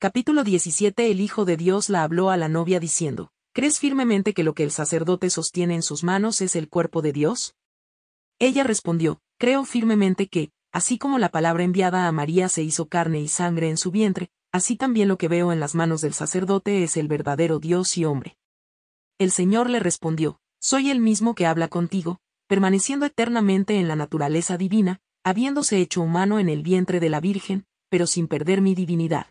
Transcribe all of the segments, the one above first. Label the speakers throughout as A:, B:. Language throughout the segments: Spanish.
A: Capítulo 17 El Hijo de Dios la habló a la novia diciendo, ¿Crees firmemente que lo que el sacerdote sostiene en sus manos es el cuerpo de Dios? Ella respondió, creo firmemente que, así como la palabra enviada a María se hizo carne y sangre en su vientre, así también lo que veo en las manos del sacerdote es el verdadero Dios y hombre. El Señor le respondió, soy el mismo que habla contigo, permaneciendo eternamente en la naturaleza divina, habiéndose hecho humano en el vientre de la Virgen, pero sin perder mi divinidad.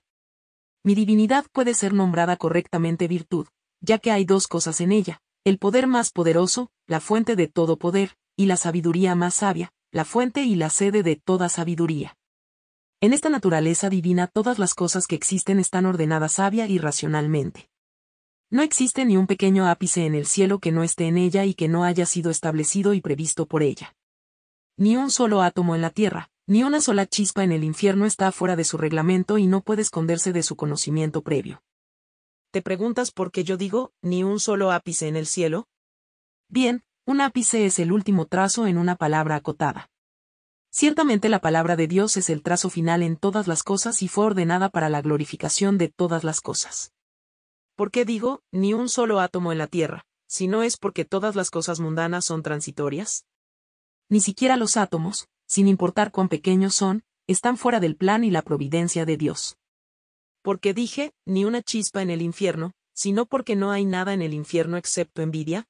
A: Mi divinidad puede ser nombrada correctamente virtud, ya que hay dos cosas en ella, el poder más poderoso, la fuente de todo poder, y la sabiduría más sabia, la fuente y la sede de toda sabiduría. En esta naturaleza divina todas las cosas que existen están ordenadas sabia y racionalmente. No existe ni un pequeño ápice en el cielo que no esté en ella y que no haya sido establecido y previsto por ella. Ni un solo átomo en la tierra, ni una sola chispa en el infierno está fuera de su reglamento y no puede esconderse de su conocimiento previo. ¿Te preguntas por qué yo digo, ni un solo ápice en el cielo? Bien, un ápice es el último trazo en una palabra acotada. Ciertamente la palabra de Dios es el trazo final en todas las cosas y fue ordenada para la glorificación de todas las cosas. ¿Por qué digo, ni un solo átomo en la Tierra, si no es porque todas las cosas mundanas son transitorias? Ni siquiera los átomos, sin importar cuán pequeños son, están fuera del plan y la providencia de Dios. Porque dije, ni una chispa en el infierno, sino porque no hay nada en el infierno excepto envidia.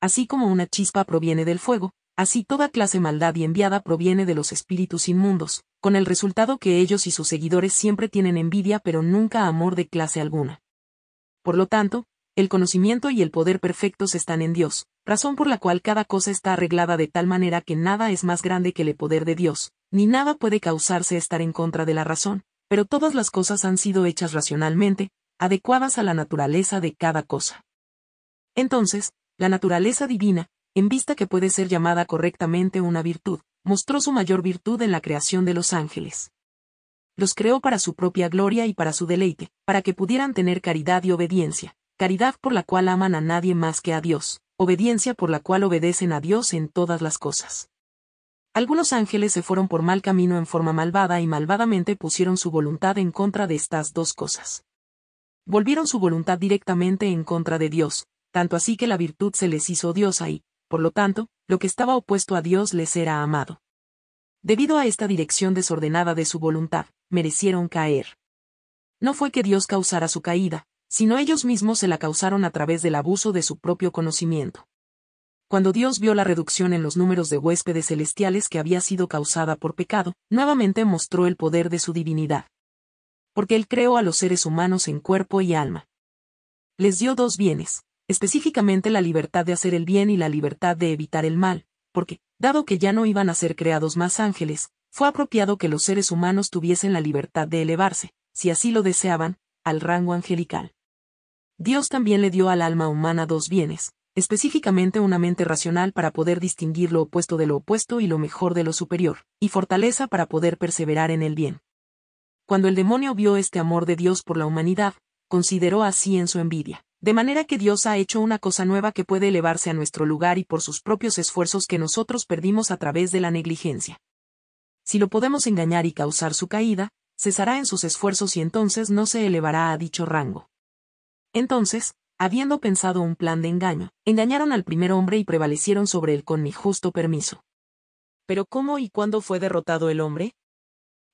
A: Así como una chispa proviene del fuego, así toda clase maldad y enviada proviene de los espíritus inmundos, con el resultado que ellos y sus seguidores siempre tienen envidia pero nunca amor de clase alguna. Por lo tanto, el conocimiento y el poder perfectos están en Dios, razón por la cual cada cosa está arreglada de tal manera que nada es más grande que el poder de Dios, ni nada puede causarse estar en contra de la razón, pero todas las cosas han sido hechas racionalmente, adecuadas a la naturaleza de cada cosa. Entonces, la naturaleza divina, en vista que puede ser llamada correctamente una virtud, mostró su mayor virtud en la creación de los ángeles los creó para su propia gloria y para su deleite, para que pudieran tener caridad y obediencia, caridad por la cual aman a nadie más que a Dios, obediencia por la cual obedecen a Dios en todas las cosas. Algunos ángeles se fueron por mal camino en forma malvada y malvadamente pusieron su voluntad en contra de estas dos cosas. Volvieron su voluntad directamente en contra de Dios, tanto así que la virtud se les hizo odiosa y, por lo tanto, lo que estaba opuesto a Dios les era amado. Debido a esta dirección desordenada de su voluntad, merecieron caer. No fue que Dios causara su caída, sino ellos mismos se la causaron a través del abuso de su propio conocimiento. Cuando Dios vio la reducción en los números de huéspedes celestiales que había sido causada por pecado, nuevamente mostró el poder de su divinidad. Porque Él creó a los seres humanos en cuerpo y alma. Les dio dos bienes, específicamente la libertad de hacer el bien y la libertad de evitar el mal, porque, dado que ya no iban a ser creados más ángeles, fue apropiado que los seres humanos tuviesen la libertad de elevarse, si así lo deseaban, al rango angelical. Dios también le dio al alma humana dos bienes, específicamente una mente racional para poder distinguir lo opuesto de lo opuesto y lo mejor de lo superior, y fortaleza para poder perseverar en el bien. Cuando el demonio vio este amor de Dios por la humanidad, consideró así en su envidia. De manera que Dios ha hecho una cosa nueva que puede elevarse a nuestro lugar y por sus propios esfuerzos que nosotros perdimos a través de la negligencia. Si lo podemos engañar y causar su caída, cesará en sus esfuerzos y entonces no se elevará a dicho rango. Entonces, habiendo pensado un plan de engaño, engañaron al primer hombre y prevalecieron sobre él con mi justo permiso. Pero ¿cómo y cuándo fue derrotado el hombre?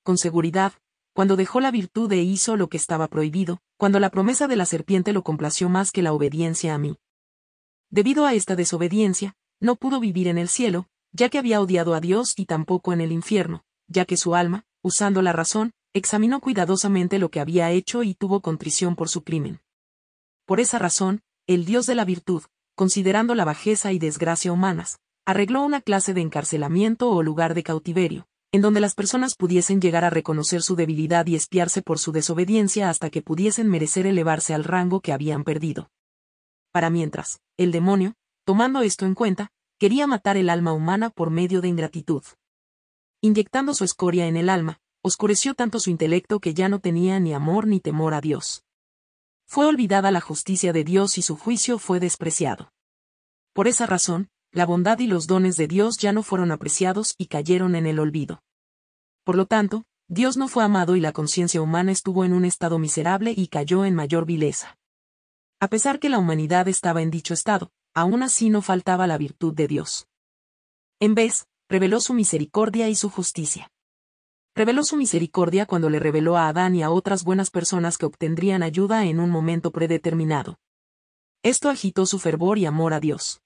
A: Con seguridad, cuando dejó la virtud e hizo lo que estaba prohibido, cuando la promesa de la serpiente lo complació más que la obediencia a mí. Debido a esta desobediencia, no pudo vivir en el cielo, ya que había odiado a Dios y tampoco en el infierno, ya que su alma, usando la razón, examinó cuidadosamente lo que había hecho y tuvo contrición por su crimen. Por esa razón, el Dios de la virtud, considerando la bajeza y desgracia humanas, arregló una clase de encarcelamiento o lugar de cautiverio, en donde las personas pudiesen llegar a reconocer su debilidad y espiarse por su desobediencia hasta que pudiesen merecer elevarse al rango que habían perdido. Para mientras, el demonio, tomando esto en cuenta, quería matar el alma humana por medio de ingratitud. Inyectando su escoria en el alma, oscureció tanto su intelecto que ya no tenía ni amor ni temor a Dios fue olvidada la justicia de Dios y su juicio fue despreciado. Por esa razón, la bondad y los dones de Dios ya no fueron apreciados y cayeron en el olvido. Por lo tanto, Dios no fue amado y la conciencia humana estuvo en un estado miserable y cayó en mayor vileza. A pesar que la humanidad estaba en dicho estado, aún así no faltaba la virtud de Dios. En vez, reveló su misericordia y su justicia. Reveló su misericordia cuando le reveló a Adán y a otras buenas personas que obtendrían ayuda en un momento predeterminado. Esto agitó su fervor y amor a Dios.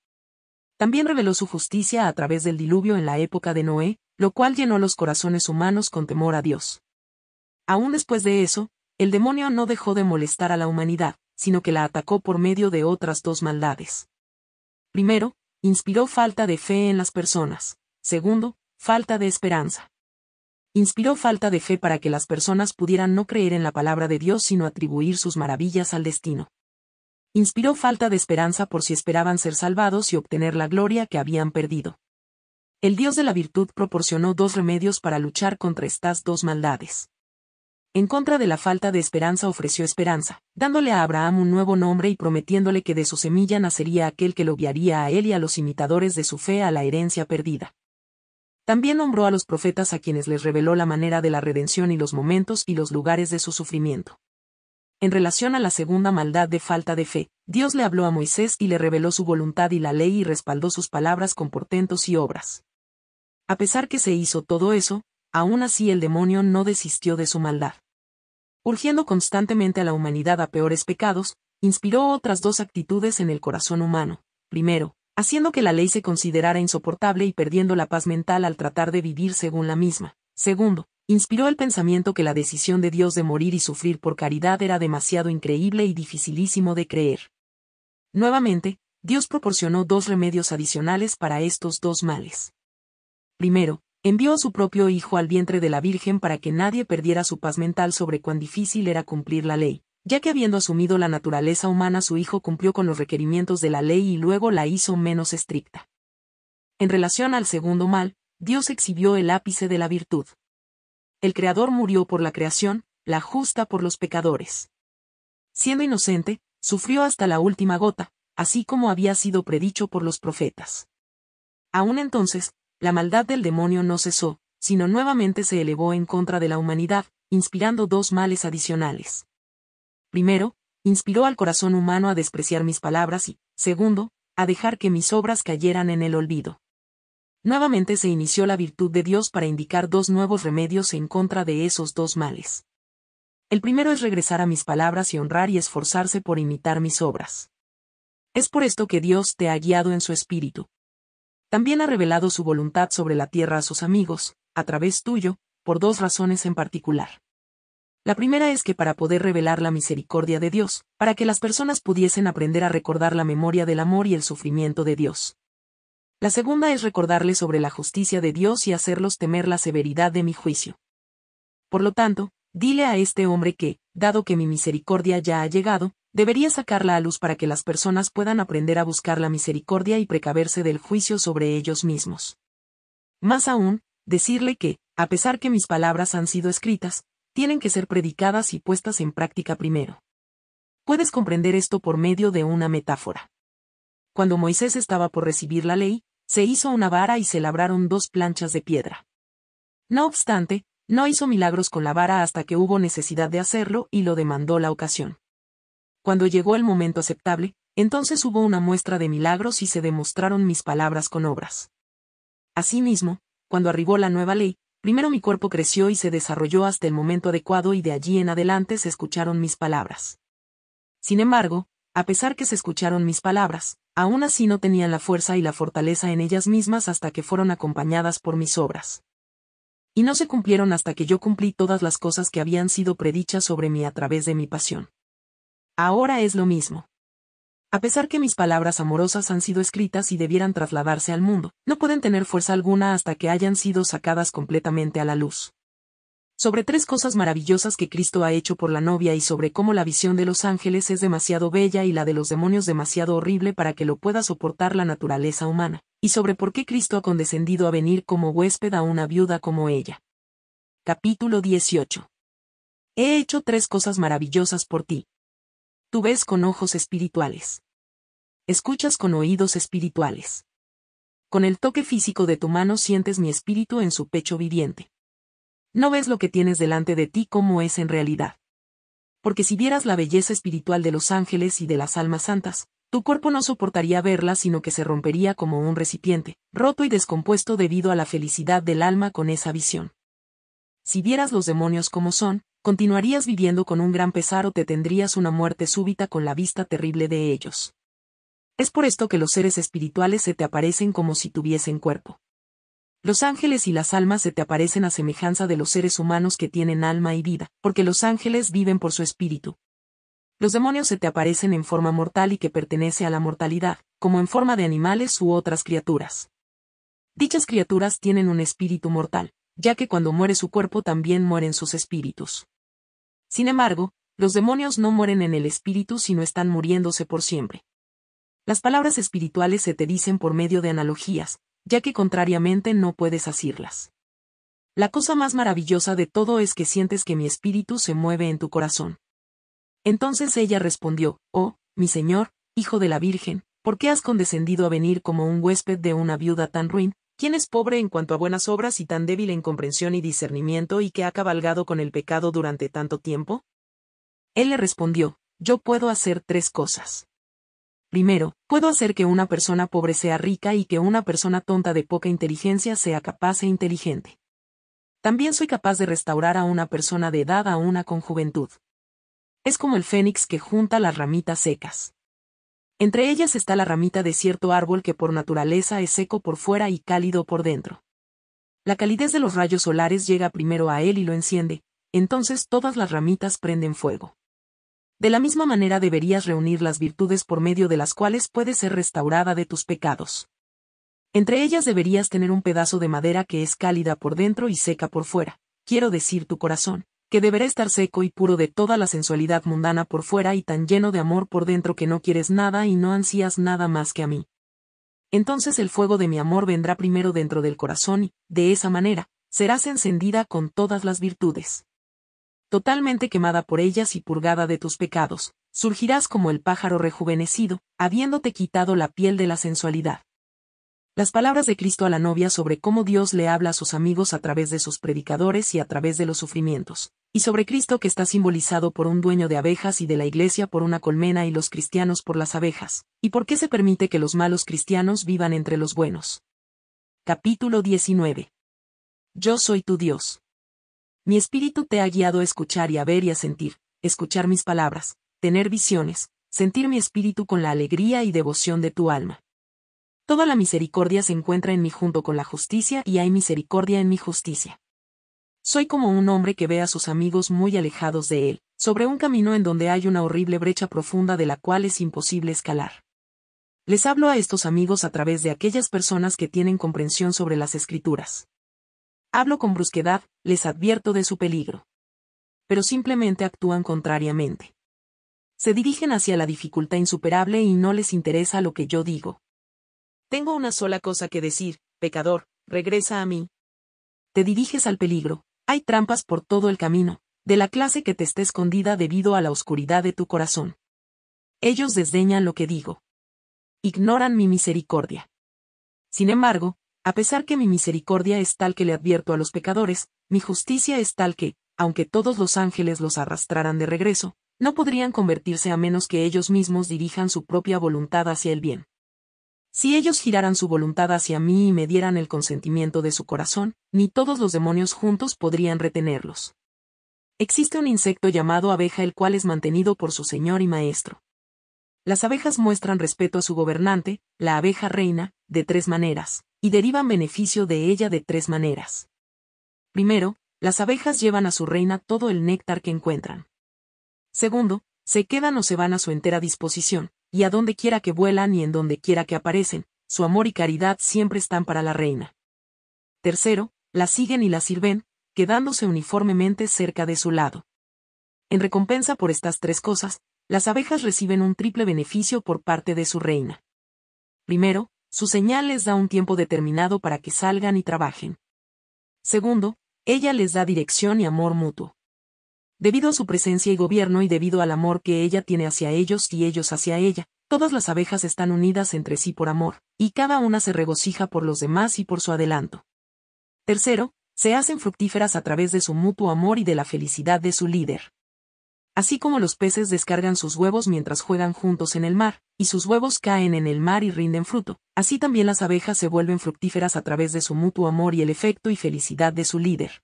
A: También reveló su justicia a través del diluvio en la época de Noé, lo cual llenó los corazones humanos con temor a Dios. Aún después de eso, el demonio no dejó de molestar a la humanidad, sino que la atacó por medio de otras dos maldades. Primero, inspiró falta de fe en las personas. Segundo, falta de esperanza inspiró falta de fe para que las personas pudieran no creer en la palabra de Dios sino atribuir sus maravillas al destino. Inspiró falta de esperanza por si esperaban ser salvados y obtener la gloria que habían perdido. El Dios de la virtud proporcionó dos remedios para luchar contra estas dos maldades. En contra de la falta de esperanza ofreció esperanza, dándole a Abraham un nuevo nombre y prometiéndole que de su semilla nacería aquel que lo guiaría a él y a los imitadores de su fe a la herencia perdida. También nombró a los profetas a quienes les reveló la manera de la redención y los momentos y los lugares de su sufrimiento. En relación a la segunda maldad de falta de fe, Dios le habló a Moisés y le reveló su voluntad y la ley y respaldó sus palabras con portentos y obras. A pesar que se hizo todo eso, aún así el demonio no desistió de su maldad. Urgiendo constantemente a la humanidad a peores pecados, inspiró otras dos actitudes en el corazón humano. Primero, haciendo que la ley se considerara insoportable y perdiendo la paz mental al tratar de vivir según la misma. Segundo, inspiró el pensamiento que la decisión de Dios de morir y sufrir por caridad era demasiado increíble y dificilísimo de creer. Nuevamente, Dios proporcionó dos remedios adicionales para estos dos males. Primero, envió a su propio Hijo al vientre de la Virgen para que nadie perdiera su paz mental sobre cuán difícil era cumplir la ley ya que habiendo asumido la naturaleza humana su hijo cumplió con los requerimientos de la ley y luego la hizo menos estricta. En relación al segundo mal, Dios exhibió el ápice de la virtud. El Creador murió por la creación, la justa por los pecadores. Siendo inocente, sufrió hasta la última gota, así como había sido predicho por los profetas. Aún entonces, la maldad del demonio no cesó, sino nuevamente se elevó en contra de la humanidad, inspirando dos males adicionales primero, inspiró al corazón humano a despreciar mis palabras y, segundo, a dejar que mis obras cayeran en el olvido. Nuevamente se inició la virtud de Dios para indicar dos nuevos remedios en contra de esos dos males. El primero es regresar a mis palabras y honrar y esforzarse por imitar mis obras. Es por esto que Dios te ha guiado en su espíritu. También ha revelado su voluntad sobre la tierra a sus amigos, a través tuyo, por dos razones en particular. La primera es que para poder revelar la misericordia de Dios, para que las personas pudiesen aprender a recordar la memoria del amor y el sufrimiento de Dios. La segunda es recordarles sobre la justicia de Dios y hacerlos temer la severidad de mi juicio. Por lo tanto, dile a este hombre que, dado que mi misericordia ya ha llegado, debería sacarla a luz para que las personas puedan aprender a buscar la misericordia y precaverse del juicio sobre ellos mismos. Más aún, decirle que, a pesar que mis palabras han sido escritas, tienen que ser predicadas y puestas en práctica primero. Puedes comprender esto por medio de una metáfora. Cuando Moisés estaba por recibir la ley, se hizo una vara y se labraron dos planchas de piedra. No obstante, no hizo milagros con la vara hasta que hubo necesidad de hacerlo y lo demandó la ocasión. Cuando llegó el momento aceptable, entonces hubo una muestra de milagros y se demostraron mis palabras con obras. Asimismo, cuando arribó la nueva ley, Primero mi cuerpo creció y se desarrolló hasta el momento adecuado y de allí en adelante se escucharon mis palabras. Sin embargo, a pesar que se escucharon mis palabras, aún así no tenían la fuerza y la fortaleza en ellas mismas hasta que fueron acompañadas por mis obras. Y no se cumplieron hasta que yo cumplí todas las cosas que habían sido predichas sobre mí a través de mi pasión. Ahora es lo mismo. A pesar que mis palabras amorosas han sido escritas y debieran trasladarse al mundo, no pueden tener fuerza alguna hasta que hayan sido sacadas completamente a la luz. Sobre tres cosas maravillosas que Cristo ha hecho por la novia y sobre cómo la visión de los ángeles es demasiado bella y la de los demonios demasiado horrible para que lo pueda soportar la naturaleza humana, y sobre por qué Cristo ha condescendido a venir como huésped a una viuda como ella. Capítulo 18 He hecho tres cosas maravillosas por ti, Tú ves con ojos espirituales. Escuchas con oídos espirituales. Con el toque físico de tu mano sientes mi espíritu en su pecho viviente. No ves lo que tienes delante de ti como es en realidad. Porque si vieras la belleza espiritual de los ángeles y de las almas santas, tu cuerpo no soportaría verla sino que se rompería como un recipiente, roto y descompuesto debido a la felicidad del alma con esa visión. Si vieras los demonios como son, continuarías viviendo con un gran pesar o te tendrías una muerte súbita con la vista terrible de ellos. Es por esto que los seres espirituales se te aparecen como si tuviesen cuerpo. Los ángeles y las almas se te aparecen a semejanza de los seres humanos que tienen alma y vida, porque los ángeles viven por su espíritu. Los demonios se te aparecen en forma mortal y que pertenece a la mortalidad, como en forma de animales u otras criaturas. Dichas criaturas tienen un espíritu mortal, ya que cuando muere su cuerpo también mueren sus espíritus. Sin embargo, los demonios no mueren en el espíritu sino están muriéndose por siempre. Las palabras espirituales se te dicen por medio de analogías, ya que contrariamente no puedes asirlas. La cosa más maravillosa de todo es que sientes que mi espíritu se mueve en tu corazón. Entonces ella respondió, Oh, mi Señor, Hijo de la Virgen, ¿por qué has condescendido a venir como un huésped de una viuda tan ruin, ¿Quién es pobre en cuanto a buenas obras y tan débil en comprensión y discernimiento y que ha cabalgado con el pecado durante tanto tiempo? Él le respondió, yo puedo hacer tres cosas. Primero, puedo hacer que una persona pobre sea rica y que una persona tonta de poca inteligencia sea capaz e inteligente. También soy capaz de restaurar a una persona de edad a una con juventud. Es como el fénix que junta las ramitas secas. Entre ellas está la ramita de cierto árbol que por naturaleza es seco por fuera y cálido por dentro. La calidez de los rayos solares llega primero a él y lo enciende, entonces todas las ramitas prenden fuego. De la misma manera deberías reunir las virtudes por medio de las cuales puedes ser restaurada de tus pecados. Entre ellas deberías tener un pedazo de madera que es cálida por dentro y seca por fuera, quiero decir tu corazón, que deberé estar seco y puro de toda la sensualidad mundana por fuera y tan lleno de amor por dentro que no quieres nada y no ansías nada más que a mí. Entonces el fuego de mi amor vendrá primero dentro del corazón y, de esa manera, serás encendida con todas las virtudes. Totalmente quemada por ellas y purgada de tus pecados, surgirás como el pájaro rejuvenecido, habiéndote quitado la piel de la sensualidad. Las palabras de Cristo a la novia sobre cómo Dios le habla a sus amigos a través de sus predicadores y a través de los sufrimientos, y sobre Cristo que está simbolizado por un dueño de abejas y de la iglesia por una colmena y los cristianos por las abejas, y por qué se permite que los malos cristianos vivan entre los buenos. Capítulo 19. Yo soy tu Dios. Mi espíritu te ha guiado a escuchar y a ver y a sentir, escuchar mis palabras, tener visiones, sentir mi espíritu con la alegría y devoción de tu alma Toda la misericordia se encuentra en mí junto con la justicia y hay misericordia en mi justicia. Soy como un hombre que ve a sus amigos muy alejados de él, sobre un camino en donde hay una horrible brecha profunda de la cual es imposible escalar. Les hablo a estos amigos a través de aquellas personas que tienen comprensión sobre las escrituras. Hablo con brusquedad, les advierto de su peligro. Pero simplemente actúan contrariamente. Se dirigen hacia la dificultad insuperable y no les interesa lo que yo digo. Tengo una sola cosa que decir, pecador, regresa a mí. Te diriges al peligro. Hay trampas por todo el camino, de la clase que te esté escondida debido a la oscuridad de tu corazón. Ellos desdeñan lo que digo. Ignoran mi misericordia. Sin embargo, a pesar que mi misericordia es tal que le advierto a los pecadores, mi justicia es tal que, aunque todos los ángeles los arrastraran de regreso, no podrían convertirse a menos que ellos mismos dirijan su propia voluntad hacia el bien. Si ellos giraran su voluntad hacia mí y me dieran el consentimiento de su corazón, ni todos los demonios juntos podrían retenerlos. Existe un insecto llamado abeja el cual es mantenido por su señor y maestro. Las abejas muestran respeto a su gobernante, la abeja reina, de tres maneras, y derivan beneficio de ella de tres maneras. Primero, las abejas llevan a su reina todo el néctar que encuentran. Segundo, se quedan o se van a su entera disposición, y a donde quiera que vuelan y en donde quiera que aparecen, su amor y caridad siempre están para la reina. Tercero, la siguen y la sirven, quedándose uniformemente cerca de su lado. En recompensa por estas tres cosas, las abejas reciben un triple beneficio por parte de su reina. Primero, su señal les da un tiempo determinado para que salgan y trabajen. Segundo, ella les da dirección y amor mutuo. Debido a su presencia y gobierno y debido al amor que ella tiene hacia ellos y ellos hacia ella, todas las abejas están unidas entre sí por amor, y cada una se regocija por los demás y por su adelanto. Tercero, se hacen fructíferas a través de su mutuo amor y de la felicidad de su líder. Así como los peces descargan sus huevos mientras juegan juntos en el mar, y sus huevos caen en el mar y rinden fruto, así también las abejas se vuelven fructíferas a través de su mutuo amor y el efecto y felicidad de su líder.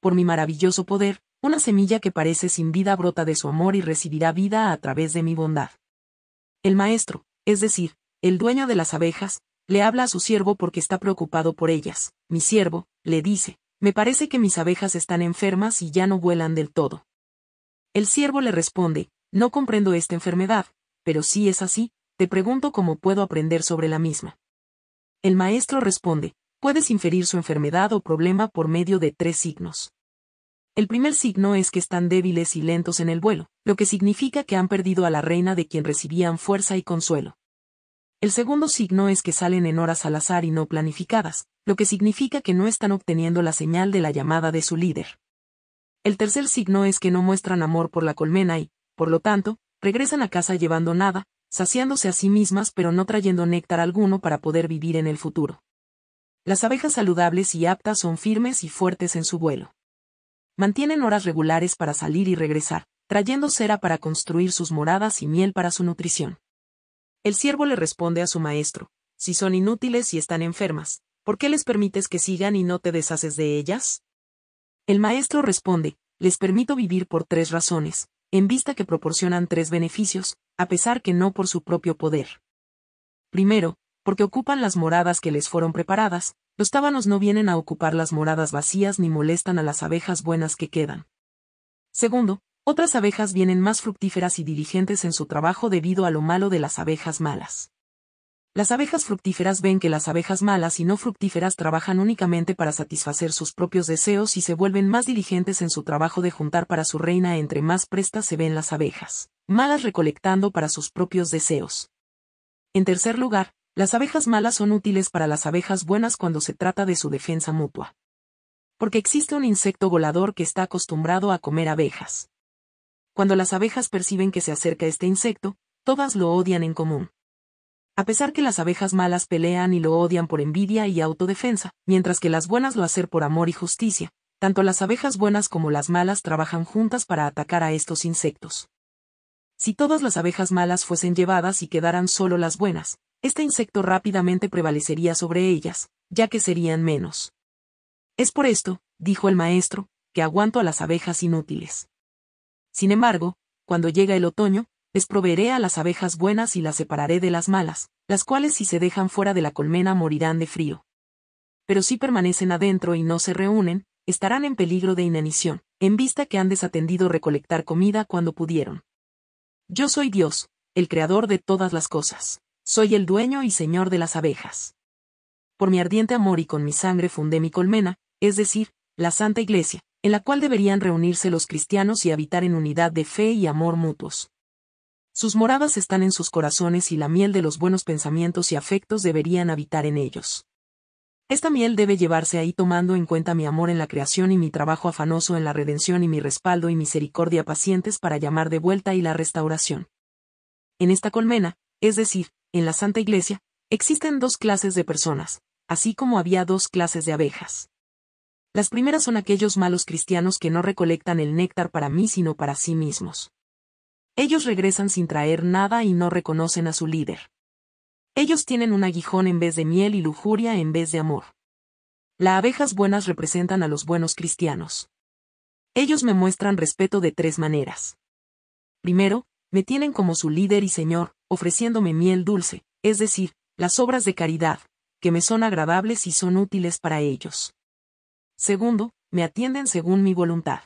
A: Por mi maravilloso poder, una semilla que parece sin vida brota de su amor y recibirá vida a través de mi bondad. El maestro, es decir, el dueño de las abejas, le habla a su siervo porque está preocupado por ellas. Mi siervo, le dice, me parece que mis abejas están enfermas y ya no vuelan del todo. El siervo le responde, no comprendo esta enfermedad, pero si es así, te pregunto cómo puedo aprender sobre la misma. El maestro responde, puedes inferir su enfermedad o problema por medio de tres signos. El primer signo es que están débiles y lentos en el vuelo, lo que significa que han perdido a la reina de quien recibían fuerza y consuelo. El segundo signo es que salen en horas al azar y no planificadas, lo que significa que no están obteniendo la señal de la llamada de su líder. El tercer signo es que no muestran amor por la colmena y, por lo tanto, regresan a casa llevando nada, saciándose a sí mismas pero no trayendo néctar alguno para poder vivir en el futuro. Las abejas saludables y aptas son firmes y fuertes en su vuelo. Mantienen horas regulares para salir y regresar, trayendo cera para construir sus moradas y miel para su nutrición. El siervo le responde a su maestro, si son inútiles y están enfermas, ¿por qué les permites que sigan y no te deshaces de ellas? El maestro responde, les permito vivir por tres razones, en vista que proporcionan tres beneficios, a pesar que no por su propio poder. Primero, porque ocupan las moradas que les fueron preparadas, los tábanos no vienen a ocupar las moradas vacías ni molestan a las abejas buenas que quedan. Segundo, otras abejas vienen más fructíferas y diligentes en su trabajo debido a lo malo de las abejas malas. Las abejas fructíferas ven que las abejas malas y no fructíferas trabajan únicamente para satisfacer sus propios deseos y se vuelven más diligentes en su trabajo de juntar para su reina entre más prestas se ven las abejas, malas recolectando para sus propios deseos. En tercer lugar, las abejas malas son útiles para las abejas buenas cuando se trata de su defensa mutua. Porque existe un insecto volador que está acostumbrado a comer abejas. Cuando las abejas perciben que se acerca este insecto, todas lo odian en común. A pesar que las abejas malas pelean y lo odian por envidia y autodefensa, mientras que las buenas lo hacen por amor y justicia, tanto las abejas buenas como las malas trabajan juntas para atacar a estos insectos. Si todas las abejas malas fuesen llevadas y quedaran solo las buenas, este insecto rápidamente prevalecería sobre ellas, ya que serían menos. Es por esto, dijo el maestro, que aguanto a las abejas inútiles. Sin embargo, cuando llega el otoño, les proveeré a las abejas buenas y las separaré de las malas, las cuales si se dejan fuera de la colmena morirán de frío. Pero si permanecen adentro y no se reúnen, estarán en peligro de inanición, en vista que han desatendido recolectar comida cuando pudieron. Yo soy Dios, el creador de todas las cosas. Soy el dueño y señor de las abejas. Por mi ardiente amor y con mi sangre fundé mi colmena, es decir, la Santa Iglesia, en la cual deberían reunirse los cristianos y habitar en unidad de fe y amor mutuos. Sus moradas están en sus corazones y la miel de los buenos pensamientos y afectos deberían habitar en ellos. Esta miel debe llevarse ahí tomando en cuenta mi amor en la creación y mi trabajo afanoso en la redención y mi respaldo y misericordia pacientes para llamar de vuelta y la restauración. En esta colmena, es decir, en la Santa Iglesia, existen dos clases de personas, así como había dos clases de abejas. Las primeras son aquellos malos cristianos que no recolectan el néctar para mí sino para sí mismos. Ellos regresan sin traer nada y no reconocen a su líder. Ellos tienen un aguijón en vez de miel y lujuria en vez de amor. Las abejas buenas representan a los buenos cristianos. Ellos me muestran respeto de tres maneras. Primero, me tienen como su líder y señor, ofreciéndome miel dulce, es decir, las obras de caridad, que me son agradables y son útiles para ellos. Segundo, me atienden según mi voluntad.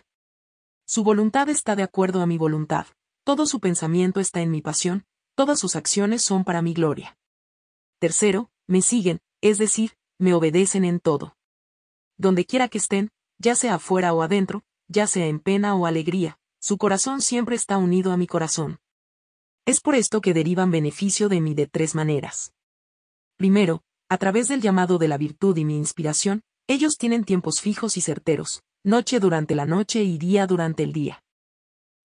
A: Su voluntad está de acuerdo a mi voluntad, todo su pensamiento está en mi pasión, todas sus acciones son para mi gloria. Tercero, me siguen, es decir, me obedecen en todo. Donde quiera que estén, ya sea afuera o adentro, ya sea en pena o alegría, su corazón siempre está unido a mi corazón, es por esto que derivan beneficio de mí de tres maneras. Primero, a través del llamado de la virtud y mi inspiración, ellos tienen tiempos fijos y certeros, noche durante la noche y día durante el día.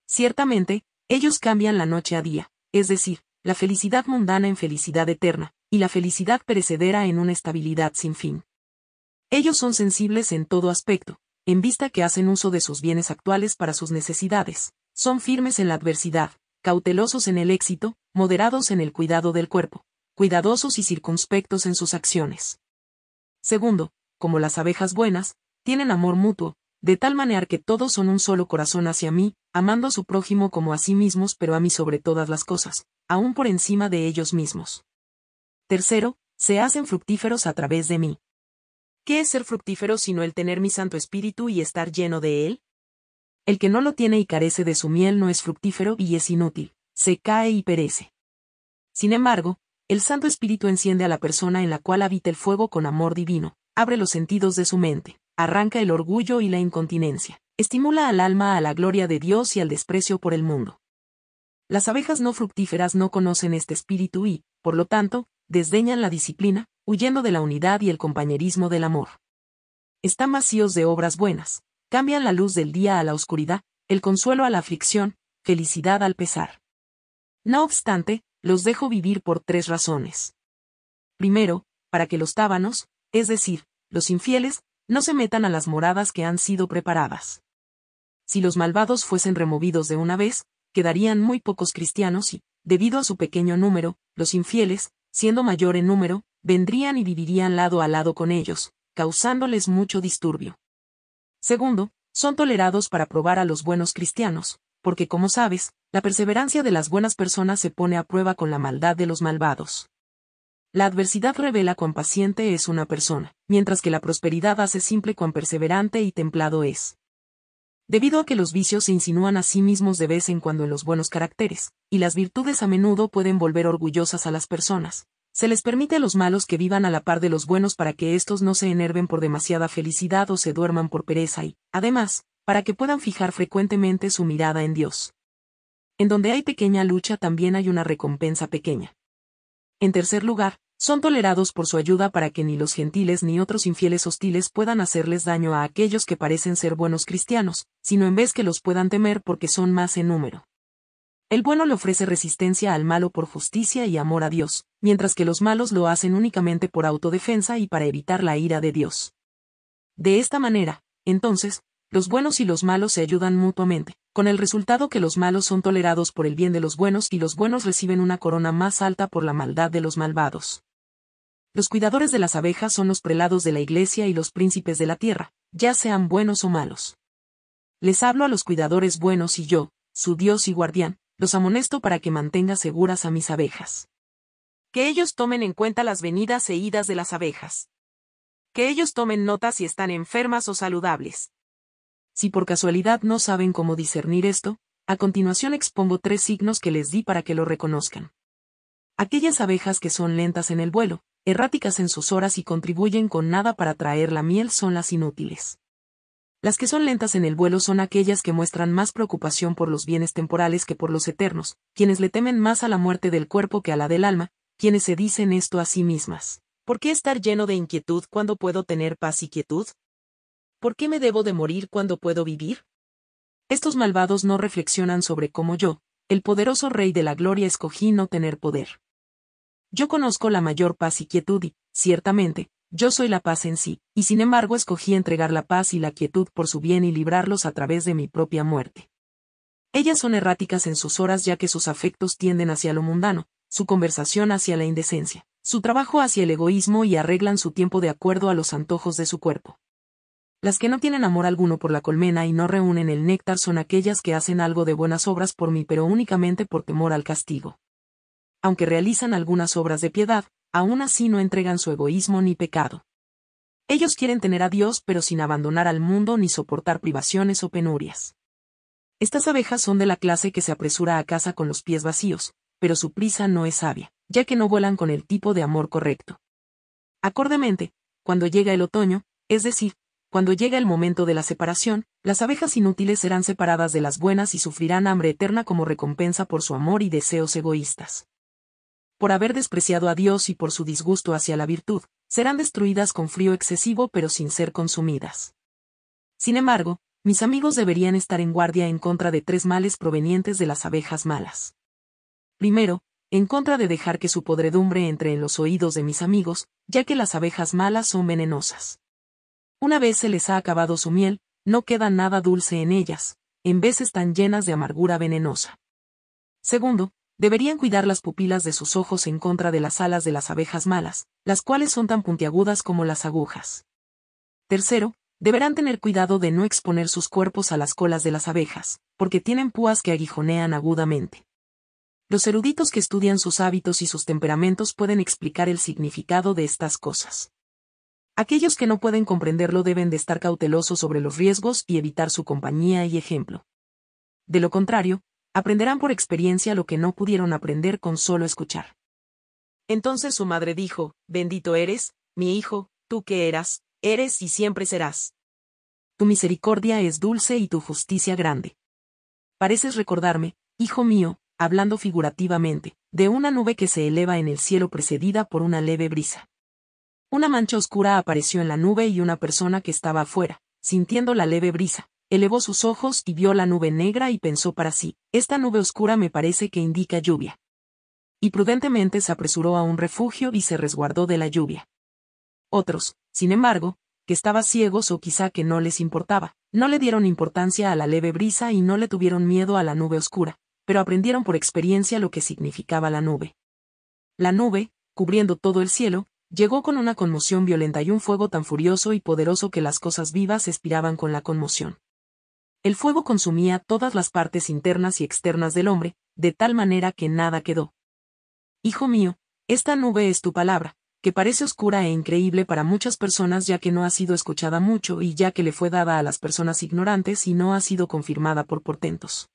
A: Ciertamente, ellos cambian la noche a día, es decir, la felicidad mundana en felicidad eterna, y la felicidad perecedera en una estabilidad sin fin. Ellos son sensibles en todo aspecto, en vista que hacen uso de sus bienes actuales para sus necesidades, son firmes en la adversidad, cautelosos en el éxito, moderados en el cuidado del cuerpo, cuidadosos y circunspectos en sus acciones. Segundo, como las abejas buenas, tienen amor mutuo, de tal manera que todos son un solo corazón hacia mí, amando a su prójimo como a sí mismos pero a mí sobre todas las cosas, aún por encima de ellos mismos. Tercero, se hacen fructíferos a través de mí. ¿Qué es ser fructífero sino el tener mi Santo Espíritu y estar lleno de Él? El que no lo tiene y carece de su miel no es fructífero y es inútil, se cae y perece. Sin embargo, el Santo Espíritu enciende a la persona en la cual habita el fuego con amor divino, abre los sentidos de su mente, arranca el orgullo y la incontinencia, estimula al alma a la gloria de Dios y al desprecio por el mundo. Las abejas no fructíferas no conocen este espíritu y, por lo tanto, desdeñan la disciplina, huyendo de la unidad y el compañerismo del amor. Están vacíos de obras buenas, cambian la luz del día a la oscuridad, el consuelo a la aflicción, felicidad al pesar. No obstante, los dejo vivir por tres razones. Primero, para que los tábanos, es decir, los infieles, no se metan a las moradas que han sido preparadas. Si los malvados fuesen removidos de una vez, quedarían muy pocos cristianos y, debido a su pequeño número, los infieles, siendo mayor en número, vendrían y vivirían lado a lado con ellos, causándoles mucho disturbio. Segundo, son tolerados para probar a los buenos cristianos, porque como sabes, la perseverancia de las buenas personas se pone a prueba con la maldad de los malvados. La adversidad revela cuán paciente es una persona, mientras que la prosperidad hace simple cuán perseverante y templado es. Debido a que los vicios se insinúan a sí mismos de vez en cuando en los buenos caracteres, y las virtudes a menudo pueden volver orgullosas a las personas, se les permite a los malos que vivan a la par de los buenos para que estos no se enerven por demasiada felicidad o se duerman por pereza y, además, para que puedan fijar frecuentemente su mirada en Dios. En donde hay pequeña lucha también hay una recompensa pequeña. En tercer lugar, son tolerados por su ayuda para que ni los gentiles ni otros infieles hostiles puedan hacerles daño a aquellos que parecen ser buenos cristianos, sino en vez que los puedan temer porque son más en número. El bueno le ofrece resistencia al malo por justicia y amor a Dios, mientras que los malos lo hacen únicamente por autodefensa y para evitar la ira de Dios. De esta manera, entonces, los buenos y los malos se ayudan mutuamente, con el resultado que los malos son tolerados por el bien de los buenos y los buenos reciben una corona más alta por la maldad de los malvados. Los cuidadores de las abejas son los prelados de la iglesia y los príncipes de la tierra, ya sean buenos o malos. Les hablo a los cuidadores buenos y yo, su Dios y guardián, los amonesto para que mantenga seguras a mis abejas. Que ellos tomen en cuenta las venidas e idas de las abejas. Que ellos tomen nota si están enfermas o saludables. Si por casualidad no saben cómo discernir esto, a continuación expongo tres signos que les di para que lo reconozcan. Aquellas abejas que son lentas en el vuelo, erráticas en sus horas y contribuyen con nada para traer la miel son las inútiles. Las que son lentas en el vuelo son aquellas que muestran más preocupación por los bienes temporales que por los eternos, quienes le temen más a la muerte del cuerpo que a la del alma, quienes se dicen esto a sí mismas. ¿Por qué estar lleno de inquietud cuando puedo tener paz y quietud? ¿Por qué me debo de morir cuando puedo vivir? Estos malvados no reflexionan sobre cómo yo, el poderoso rey de la gloria, escogí no tener poder. Yo conozco la mayor paz y quietud y, ciertamente, yo soy la paz en sí, y sin embargo escogí entregar la paz y la quietud por su bien y librarlos a través de mi propia muerte. Ellas son erráticas en sus horas ya que sus afectos tienden hacia lo mundano, su conversación hacia la indecencia, su trabajo hacia el egoísmo y arreglan su tiempo de acuerdo a los antojos de su cuerpo. Las que no tienen amor alguno por la colmena y no reúnen el néctar son aquellas que hacen algo de buenas obras por mí pero únicamente por temor al castigo. Aunque realizan algunas obras de piedad, aún así no entregan su egoísmo ni pecado. Ellos quieren tener a Dios pero sin abandonar al mundo ni soportar privaciones o penurias. Estas abejas son de la clase que se apresura a casa con los pies vacíos, pero su prisa no es sabia, ya que no vuelan con el tipo de amor correcto. Acordemente, cuando llega el otoño, es decir, cuando llega el momento de la separación, las abejas inútiles serán separadas de las buenas y sufrirán hambre eterna como recompensa por su amor y deseos egoístas por haber despreciado a Dios y por su disgusto hacia la virtud, serán destruidas con frío excesivo pero sin ser consumidas. Sin embargo, mis amigos deberían estar en guardia en contra de tres males provenientes de las abejas malas. Primero, en contra de dejar que su podredumbre entre en los oídos de mis amigos, ya que las abejas malas son venenosas. Una vez se les ha acabado su miel, no queda nada dulce en ellas, en vez están llenas de amargura venenosa. Segundo, Deberían cuidar las pupilas de sus ojos en contra de las alas de las abejas malas, las cuales son tan puntiagudas como las agujas. Tercero, deberán tener cuidado de no exponer sus cuerpos a las colas de las abejas, porque tienen púas que aguijonean agudamente. Los eruditos que estudian sus hábitos y sus temperamentos pueden explicar el significado de estas cosas. Aquellos que no pueden comprenderlo deben de estar cautelosos sobre los riesgos y evitar su compañía y ejemplo. De lo contrario, Aprenderán por experiencia lo que no pudieron aprender con solo escuchar. Entonces su madre dijo, Bendito eres, mi hijo, tú que eras, eres y siempre serás. Tu misericordia es dulce y tu justicia grande. Pareces recordarme, hijo mío, hablando figurativamente, de una nube que se eleva en el cielo precedida por una leve brisa. Una mancha oscura apareció en la nube y una persona que estaba afuera, sintiendo la leve brisa, elevó sus ojos y vio la nube negra y pensó para sí, esta nube oscura me parece que indica lluvia. Y prudentemente se apresuró a un refugio y se resguardó de la lluvia. Otros, sin embargo, que estaban ciegos o quizá que no les importaba, no le dieron importancia a la leve brisa y no le tuvieron miedo a la nube oscura, pero aprendieron por experiencia lo que significaba la nube. La nube, cubriendo todo el cielo, llegó con una conmoción violenta y un fuego tan furioso y poderoso que las cosas vivas espiraban con la conmoción. El fuego consumía todas las partes internas y externas del hombre, de tal manera que nada quedó. Hijo mío, esta nube es tu palabra, que parece oscura e increíble para muchas personas ya que no ha sido escuchada mucho y ya que le fue dada a las personas ignorantes y no ha sido confirmada por portentos.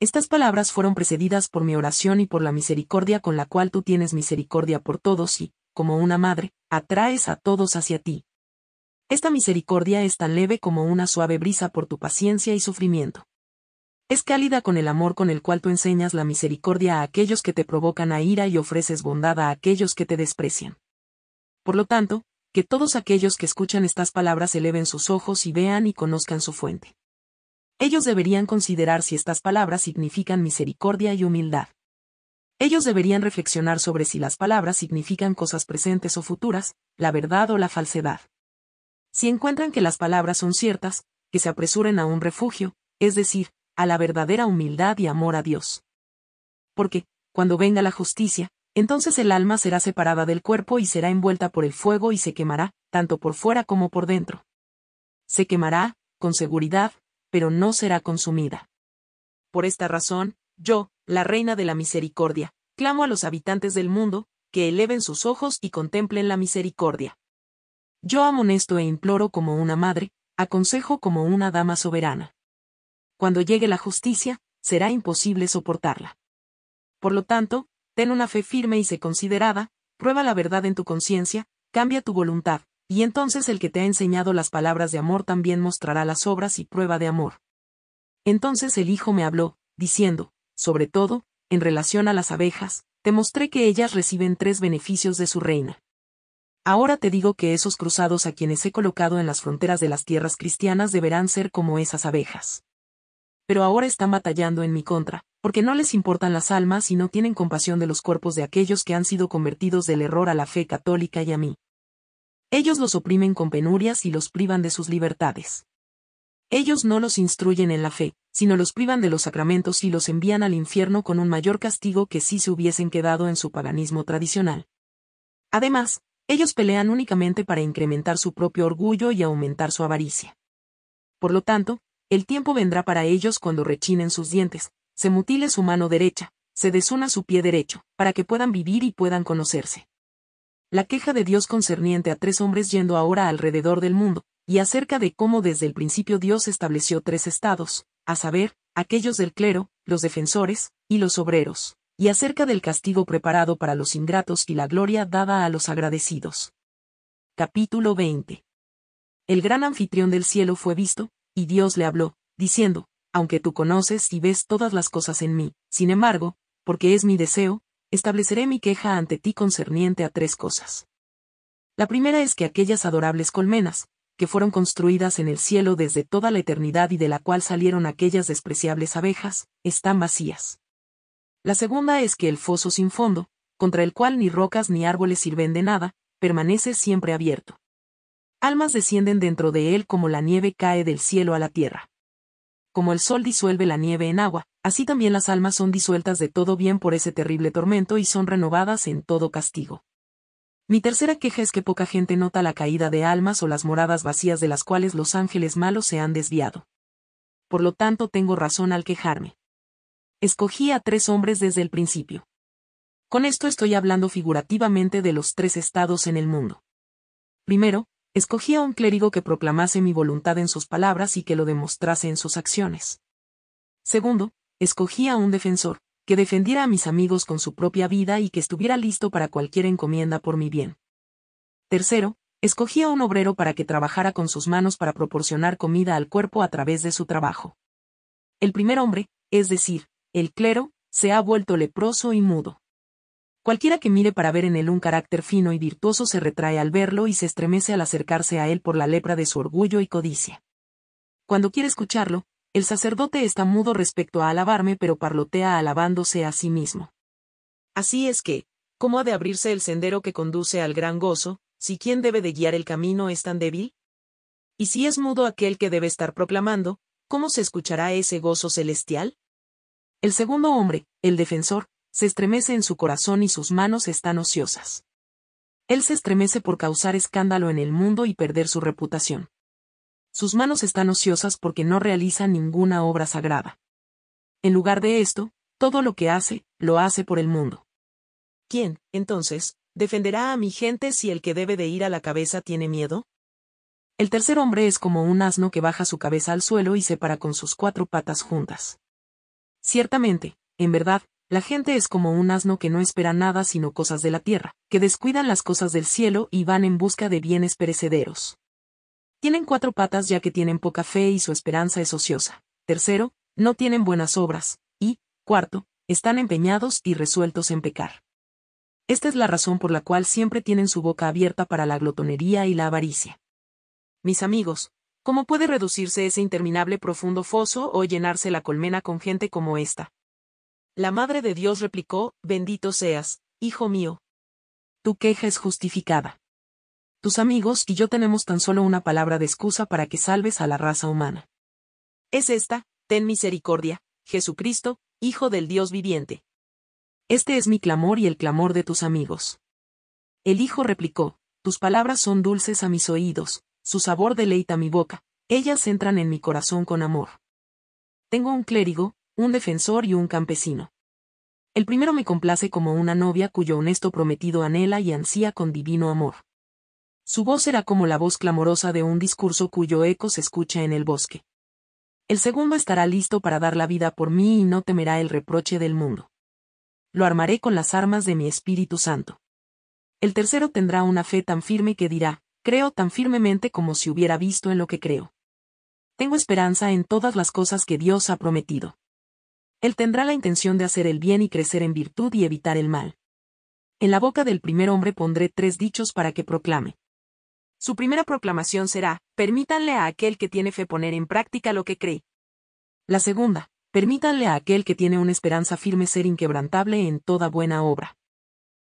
A: Estas palabras fueron precedidas por mi oración y por la misericordia con la cual tú tienes misericordia por todos y, como una madre, atraes a todos hacia ti. Esta misericordia es tan leve como una suave brisa por tu paciencia y sufrimiento. Es cálida con el amor con el cual tú enseñas la misericordia a aquellos que te provocan a ira y ofreces bondad a aquellos que te desprecian. Por lo tanto, que todos aquellos que escuchan estas palabras eleven sus ojos y vean y conozcan su fuente. Ellos deberían considerar si estas palabras significan misericordia y humildad. Ellos deberían reflexionar sobre si las palabras significan cosas presentes o futuras, la verdad o la falsedad. Si encuentran que las palabras son ciertas, que se apresuren a un refugio, es decir, a la verdadera humildad y amor a Dios. Porque, cuando venga la justicia, entonces el alma será separada del cuerpo y será envuelta por el fuego y se quemará, tanto por fuera como por dentro. Se quemará, con seguridad, pero no será consumida. Por esta razón, yo, la Reina de la Misericordia, clamo a los habitantes del mundo, que eleven sus ojos y contemplen la misericordia. Yo amonesto e imploro como una madre, aconsejo como una dama soberana. Cuando llegue la justicia, será imposible soportarla. Por lo tanto, ten una fe firme y sé considerada, prueba la verdad en tu conciencia, cambia tu voluntad, y entonces el que te ha enseñado las palabras de amor también mostrará las obras y prueba de amor. Entonces el Hijo me habló, diciendo, sobre todo, en relación a las abejas, te mostré que ellas reciben tres beneficios de su reina. Ahora te digo que esos cruzados a quienes he colocado en las fronteras de las tierras cristianas deberán ser como esas abejas. Pero ahora están batallando en mi contra, porque no les importan las almas y no tienen compasión de los cuerpos de aquellos que han sido convertidos del error a la fe católica y a mí. Ellos los oprimen con penurias y los privan de sus libertades. Ellos no los instruyen en la fe, sino los privan de los sacramentos y los envían al infierno con un mayor castigo que si se hubiesen quedado en su paganismo tradicional. Además, ellos pelean únicamente para incrementar su propio orgullo y aumentar su avaricia. Por lo tanto, el tiempo vendrá para ellos cuando rechinen sus dientes, se mutile su mano derecha, se desuna su pie derecho, para que puedan vivir y puedan conocerse. La queja de Dios concerniente a tres hombres yendo ahora alrededor del mundo, y acerca de cómo desde el principio Dios estableció tres estados, a saber, aquellos del clero, los defensores, y los obreros y acerca del castigo preparado para los ingratos y la gloria dada a los agradecidos. Capítulo 20. El gran anfitrión del cielo fue visto, y Dios le habló, diciendo, aunque tú conoces y ves todas las cosas en mí, sin embargo, porque es mi deseo, estableceré mi queja ante ti concerniente a tres cosas. La primera es que aquellas adorables colmenas, que fueron construidas en el cielo desde toda la eternidad y de la cual salieron aquellas despreciables abejas, están vacías. La segunda es que el foso sin fondo, contra el cual ni rocas ni árboles sirven de nada, permanece siempre abierto. Almas descienden dentro de él como la nieve cae del cielo a la tierra. Como el sol disuelve la nieve en agua, así también las almas son disueltas de todo bien por ese terrible tormento y son renovadas en todo castigo. Mi tercera queja es que poca gente nota la caída de almas o las moradas vacías de las cuales los ángeles malos se han desviado. Por lo tanto tengo razón al quejarme. Escogí a tres hombres desde el principio. Con esto estoy hablando figurativamente de los tres estados en el mundo. Primero, escogí a un clérigo que proclamase mi voluntad en sus palabras y que lo demostrase en sus acciones. Segundo, escogí a un defensor, que defendiera a mis amigos con su propia vida y que estuviera listo para cualquier encomienda por mi bien. Tercero, escogí a un obrero para que trabajara con sus manos para proporcionar comida al cuerpo a través de su trabajo. El primer hombre, es decir, el clero, se ha vuelto leproso y mudo. Cualquiera que mire para ver en él un carácter fino y virtuoso se retrae al verlo y se estremece al acercarse a él por la lepra de su orgullo y codicia. Cuando quiere escucharlo, el sacerdote está mudo respecto a alabarme pero parlotea alabándose a sí mismo. Así es que, ¿cómo ha de abrirse el sendero que conduce al gran gozo, si quien debe de guiar el camino es tan débil? Y si es mudo aquel que debe estar proclamando, ¿cómo se escuchará ese gozo celestial? El segundo hombre, el defensor, se estremece en su corazón y sus manos están ociosas. Él se estremece por causar escándalo en el mundo y perder su reputación. Sus manos están ociosas porque no realiza ninguna obra sagrada. En lugar de esto, todo lo que hace, lo hace por el mundo. ¿Quién, entonces, defenderá a mi gente si el que debe de ir a la cabeza tiene miedo? El tercer hombre es como un asno que baja su cabeza al suelo y se para con sus cuatro patas juntas. Ciertamente, en verdad, la gente es como un asno que no espera nada sino cosas de la tierra, que descuidan las cosas del cielo y van en busca de bienes perecederos. Tienen cuatro patas ya que tienen poca fe y su esperanza es ociosa. Tercero, no tienen buenas obras. Y, cuarto, están empeñados y resueltos en pecar. Esta es la razón por la cual siempre tienen su boca abierta para la glotonería y la avaricia. Mis amigos, ¿Cómo puede reducirse ese interminable profundo foso o llenarse la colmena con gente como esta? La Madre de Dios replicó, Bendito seas, hijo mío. Tu queja es justificada. Tus amigos y yo tenemos tan solo una palabra de excusa para que salves a la raza humana. Es esta, ten misericordia, Jesucristo, Hijo del Dios viviente. Este es mi clamor y el clamor de tus amigos. El Hijo replicó, Tus palabras son dulces a mis oídos, su sabor deleita mi boca, ellas entran en mi corazón con amor. Tengo un clérigo, un defensor y un campesino. El primero me complace como una novia cuyo honesto prometido anhela y ansía con divino amor. Su voz será como la voz clamorosa de un discurso cuyo eco se escucha en el bosque. El segundo estará listo para dar la vida por mí y no temerá el reproche del mundo. Lo armaré con las armas de mi Espíritu Santo. El tercero tendrá una fe tan firme que dirá, Creo tan firmemente como si hubiera visto en lo que creo. Tengo esperanza en todas las cosas que Dios ha prometido. Él tendrá la intención de hacer el bien y crecer en virtud y evitar el mal. En la boca del primer hombre pondré tres dichos para que proclame. Su primera proclamación será, permítanle a aquel que tiene fe poner en práctica lo que cree. La segunda, permítanle a aquel que tiene una esperanza firme ser inquebrantable en toda buena obra.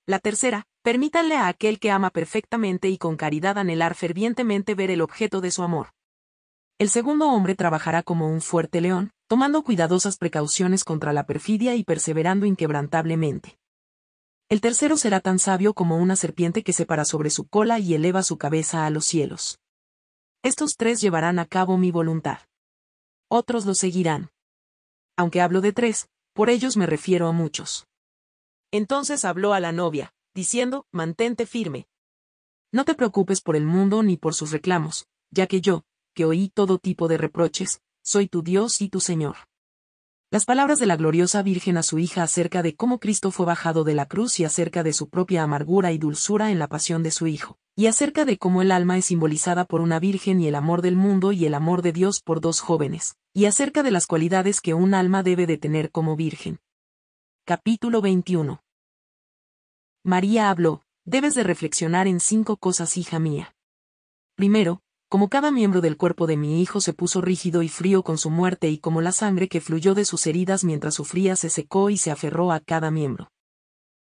A: La tercera, Permítanle a aquel que ama perfectamente y con caridad anhelar fervientemente ver el objeto de su amor. El segundo hombre trabajará como un fuerte león, tomando cuidadosas precauciones contra la perfidia y perseverando inquebrantablemente. El tercero será tan sabio como una serpiente que se para sobre su cola y eleva su cabeza a los cielos. Estos tres llevarán a cabo mi voluntad. Otros lo seguirán. Aunque hablo de tres, por ellos me refiero a muchos. Entonces habló a la novia, diciendo, mantente firme. No te preocupes por el mundo ni por sus reclamos, ya que yo, que oí todo tipo de reproches, soy tu Dios y tu Señor. Las palabras de la gloriosa Virgen a su hija acerca de cómo Cristo fue bajado de la cruz y acerca de su propia amargura y dulzura en la pasión de su Hijo, y acerca de cómo el alma es simbolizada por una Virgen y el amor del mundo y el amor de Dios por dos jóvenes, y acerca de las cualidades que un alma debe de tener como Virgen. Capítulo 21 María habló, debes de reflexionar en cinco cosas, hija mía. Primero, como cada miembro del cuerpo de mi hijo se puso rígido y frío con su muerte y como la sangre que fluyó de sus heridas mientras sufría se secó y se aferró a cada miembro.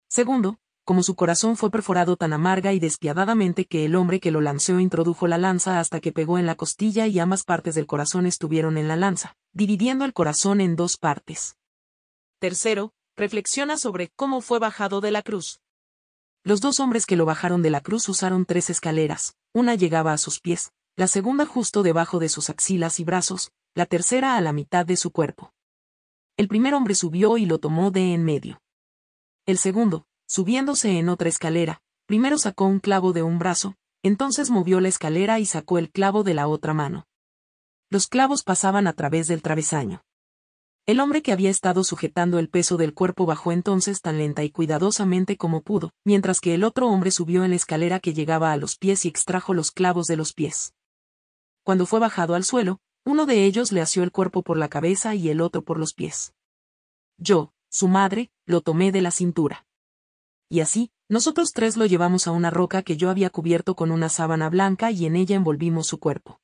A: Segundo, como su corazón fue perforado tan amarga y despiadadamente que el hombre que lo lanzó introdujo la lanza hasta que pegó en la costilla y ambas partes del corazón estuvieron en la lanza, dividiendo el corazón en dos partes. Tercero, reflexiona sobre cómo fue bajado de la cruz, los dos hombres que lo bajaron de la cruz usaron tres escaleras, una llegaba a sus pies, la segunda justo debajo de sus axilas y brazos, la tercera a la mitad de su cuerpo. El primer hombre subió y lo tomó de en medio. El segundo, subiéndose en otra escalera, primero sacó un clavo de un brazo, entonces movió la escalera y sacó el clavo de la otra mano. Los clavos pasaban a través del travesaño. El hombre que había estado sujetando el peso del cuerpo bajó entonces tan lenta y cuidadosamente como pudo, mientras que el otro hombre subió en la escalera que llegaba a los pies y extrajo los clavos de los pies. Cuando fue bajado al suelo, uno de ellos le asió el cuerpo por la cabeza y el otro por los pies. Yo, su madre, lo tomé de la cintura. Y así, nosotros tres lo llevamos a una roca que yo había cubierto con una sábana blanca y en ella envolvimos su cuerpo.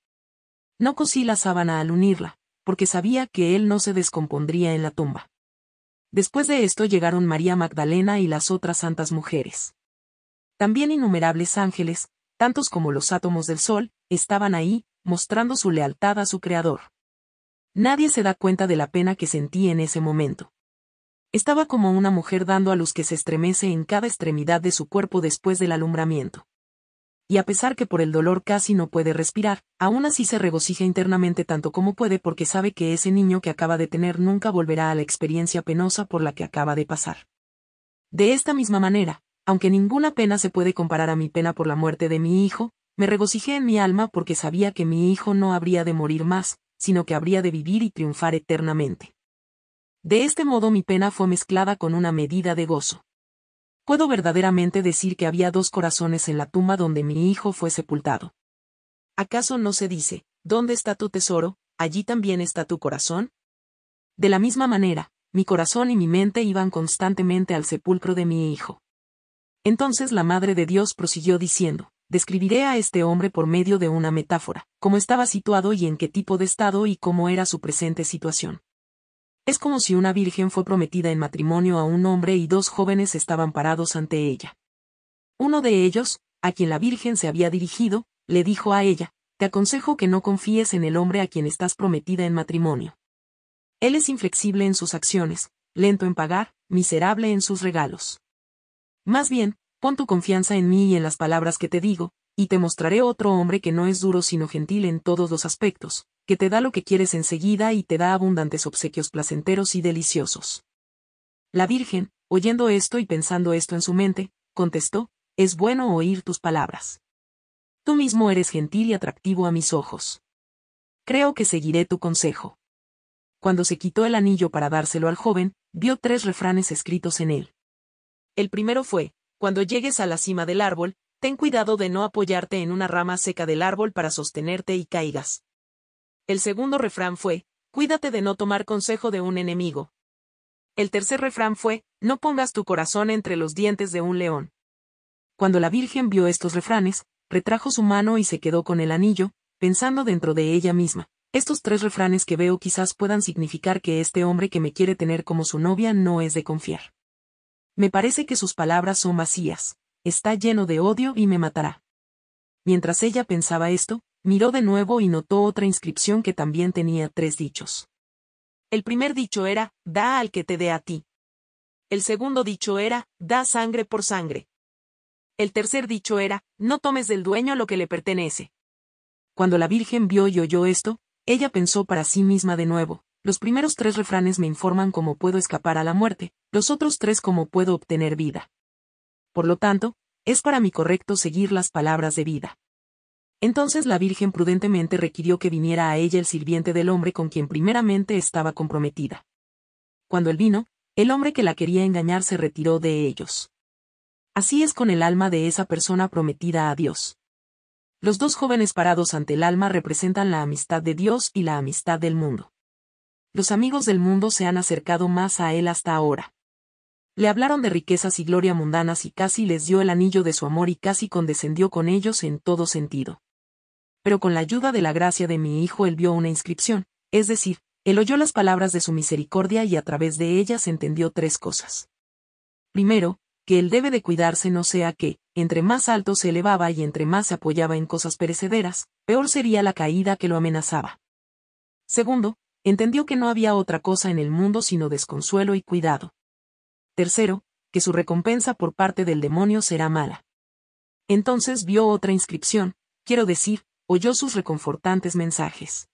A: No cosí la sábana al unirla, porque sabía que él no se descompondría en la tumba. Después de esto llegaron María Magdalena y las otras santas mujeres. También innumerables ángeles, tantos como los átomos del Sol, estaban ahí, mostrando su lealtad a su Creador. Nadie se da cuenta de la pena que sentí en ese momento. Estaba como una mujer dando a luz que se estremece en cada extremidad de su cuerpo después del alumbramiento y a pesar que por el dolor casi no puede respirar, aún así se regocija internamente tanto como puede porque sabe que ese niño que acaba de tener nunca volverá a la experiencia penosa por la que acaba de pasar. De esta misma manera, aunque ninguna pena se puede comparar a mi pena por la muerte de mi hijo, me regocijé en mi alma porque sabía que mi hijo no habría de morir más, sino que habría de vivir y triunfar eternamente. De este modo mi pena fue mezclada con una medida de gozo puedo verdaderamente decir que había dos corazones en la tumba donde mi hijo fue sepultado. ¿Acaso no se dice, ¿dónde está tu tesoro? Allí también está tu corazón. De la misma manera, mi corazón y mi mente iban constantemente al sepulcro de mi hijo. Entonces la Madre de Dios prosiguió diciendo, describiré a este hombre por medio de una metáfora, cómo estaba situado y en qué tipo de estado y cómo era su presente situación. Es como si una virgen fue prometida en matrimonio a un hombre y dos jóvenes estaban parados ante ella. Uno de ellos, a quien la virgen se había dirigido, le dijo a ella, te aconsejo que no confíes en el hombre a quien estás prometida en matrimonio. Él es inflexible en sus acciones, lento en pagar, miserable en sus regalos. Más bien, pon tu confianza en mí y en las palabras que te digo, y te mostraré otro hombre que no es duro sino gentil en todos los aspectos, que te da lo que quieres enseguida y te da abundantes obsequios placenteros y deliciosos. La Virgen, oyendo esto y pensando esto en su mente, contestó, es bueno oír tus palabras. Tú mismo eres gentil y atractivo a mis ojos. Creo que seguiré tu consejo. Cuando se quitó el anillo para dárselo al joven, vio tres refranes escritos en él. El primero fue, cuando llegues a la cima del árbol, ten cuidado de no apoyarte en una rama seca del árbol para sostenerte y caigas. El segundo refrán fue, cuídate de no tomar consejo de un enemigo. El tercer refrán fue, no pongas tu corazón entre los dientes de un león. Cuando la Virgen vio estos refranes, retrajo su mano y se quedó con el anillo, pensando dentro de ella misma. Estos tres refranes que veo quizás puedan significar que este hombre que me quiere tener como su novia no es de confiar. Me parece que sus palabras son vacías, está lleno de odio y me matará. Mientras ella pensaba esto, miró de nuevo y notó otra inscripción que también tenía tres dichos. El primer dicho era, da al que te dé a ti. El segundo dicho era, da sangre por sangre. El tercer dicho era, no tomes del dueño lo que le pertenece. Cuando la Virgen vio y oyó esto, ella pensó para sí misma de nuevo, los primeros tres refranes me informan cómo puedo escapar a la muerte, los otros tres cómo puedo obtener vida. Por lo tanto, es para mí correcto seguir las palabras de vida. Entonces la Virgen prudentemente requirió que viniera a ella el sirviente del hombre con quien primeramente estaba comprometida. Cuando él vino, el hombre que la quería engañar se retiró de ellos. Así es con el alma de esa persona prometida a Dios. Los dos jóvenes parados ante el alma representan la amistad de Dios y la amistad del mundo. Los amigos del mundo se han acercado más a él hasta ahora. Le hablaron de riquezas y gloria mundanas y casi les dio el anillo de su amor y casi condescendió con ellos en todo sentido pero con la ayuda de la gracia de mi Hijo él vio una inscripción, es decir, él oyó las palabras de su misericordia y a través de ellas entendió tres cosas. Primero, que él debe de cuidarse no sea que, entre más alto se elevaba y entre más se apoyaba en cosas perecederas, peor sería la caída que lo amenazaba. Segundo, entendió que no había otra cosa en el mundo sino desconsuelo y cuidado. Tercero, que su recompensa por parte del demonio será mala. Entonces vio otra inscripción, quiero decir, oyó sus reconfortantes mensajes.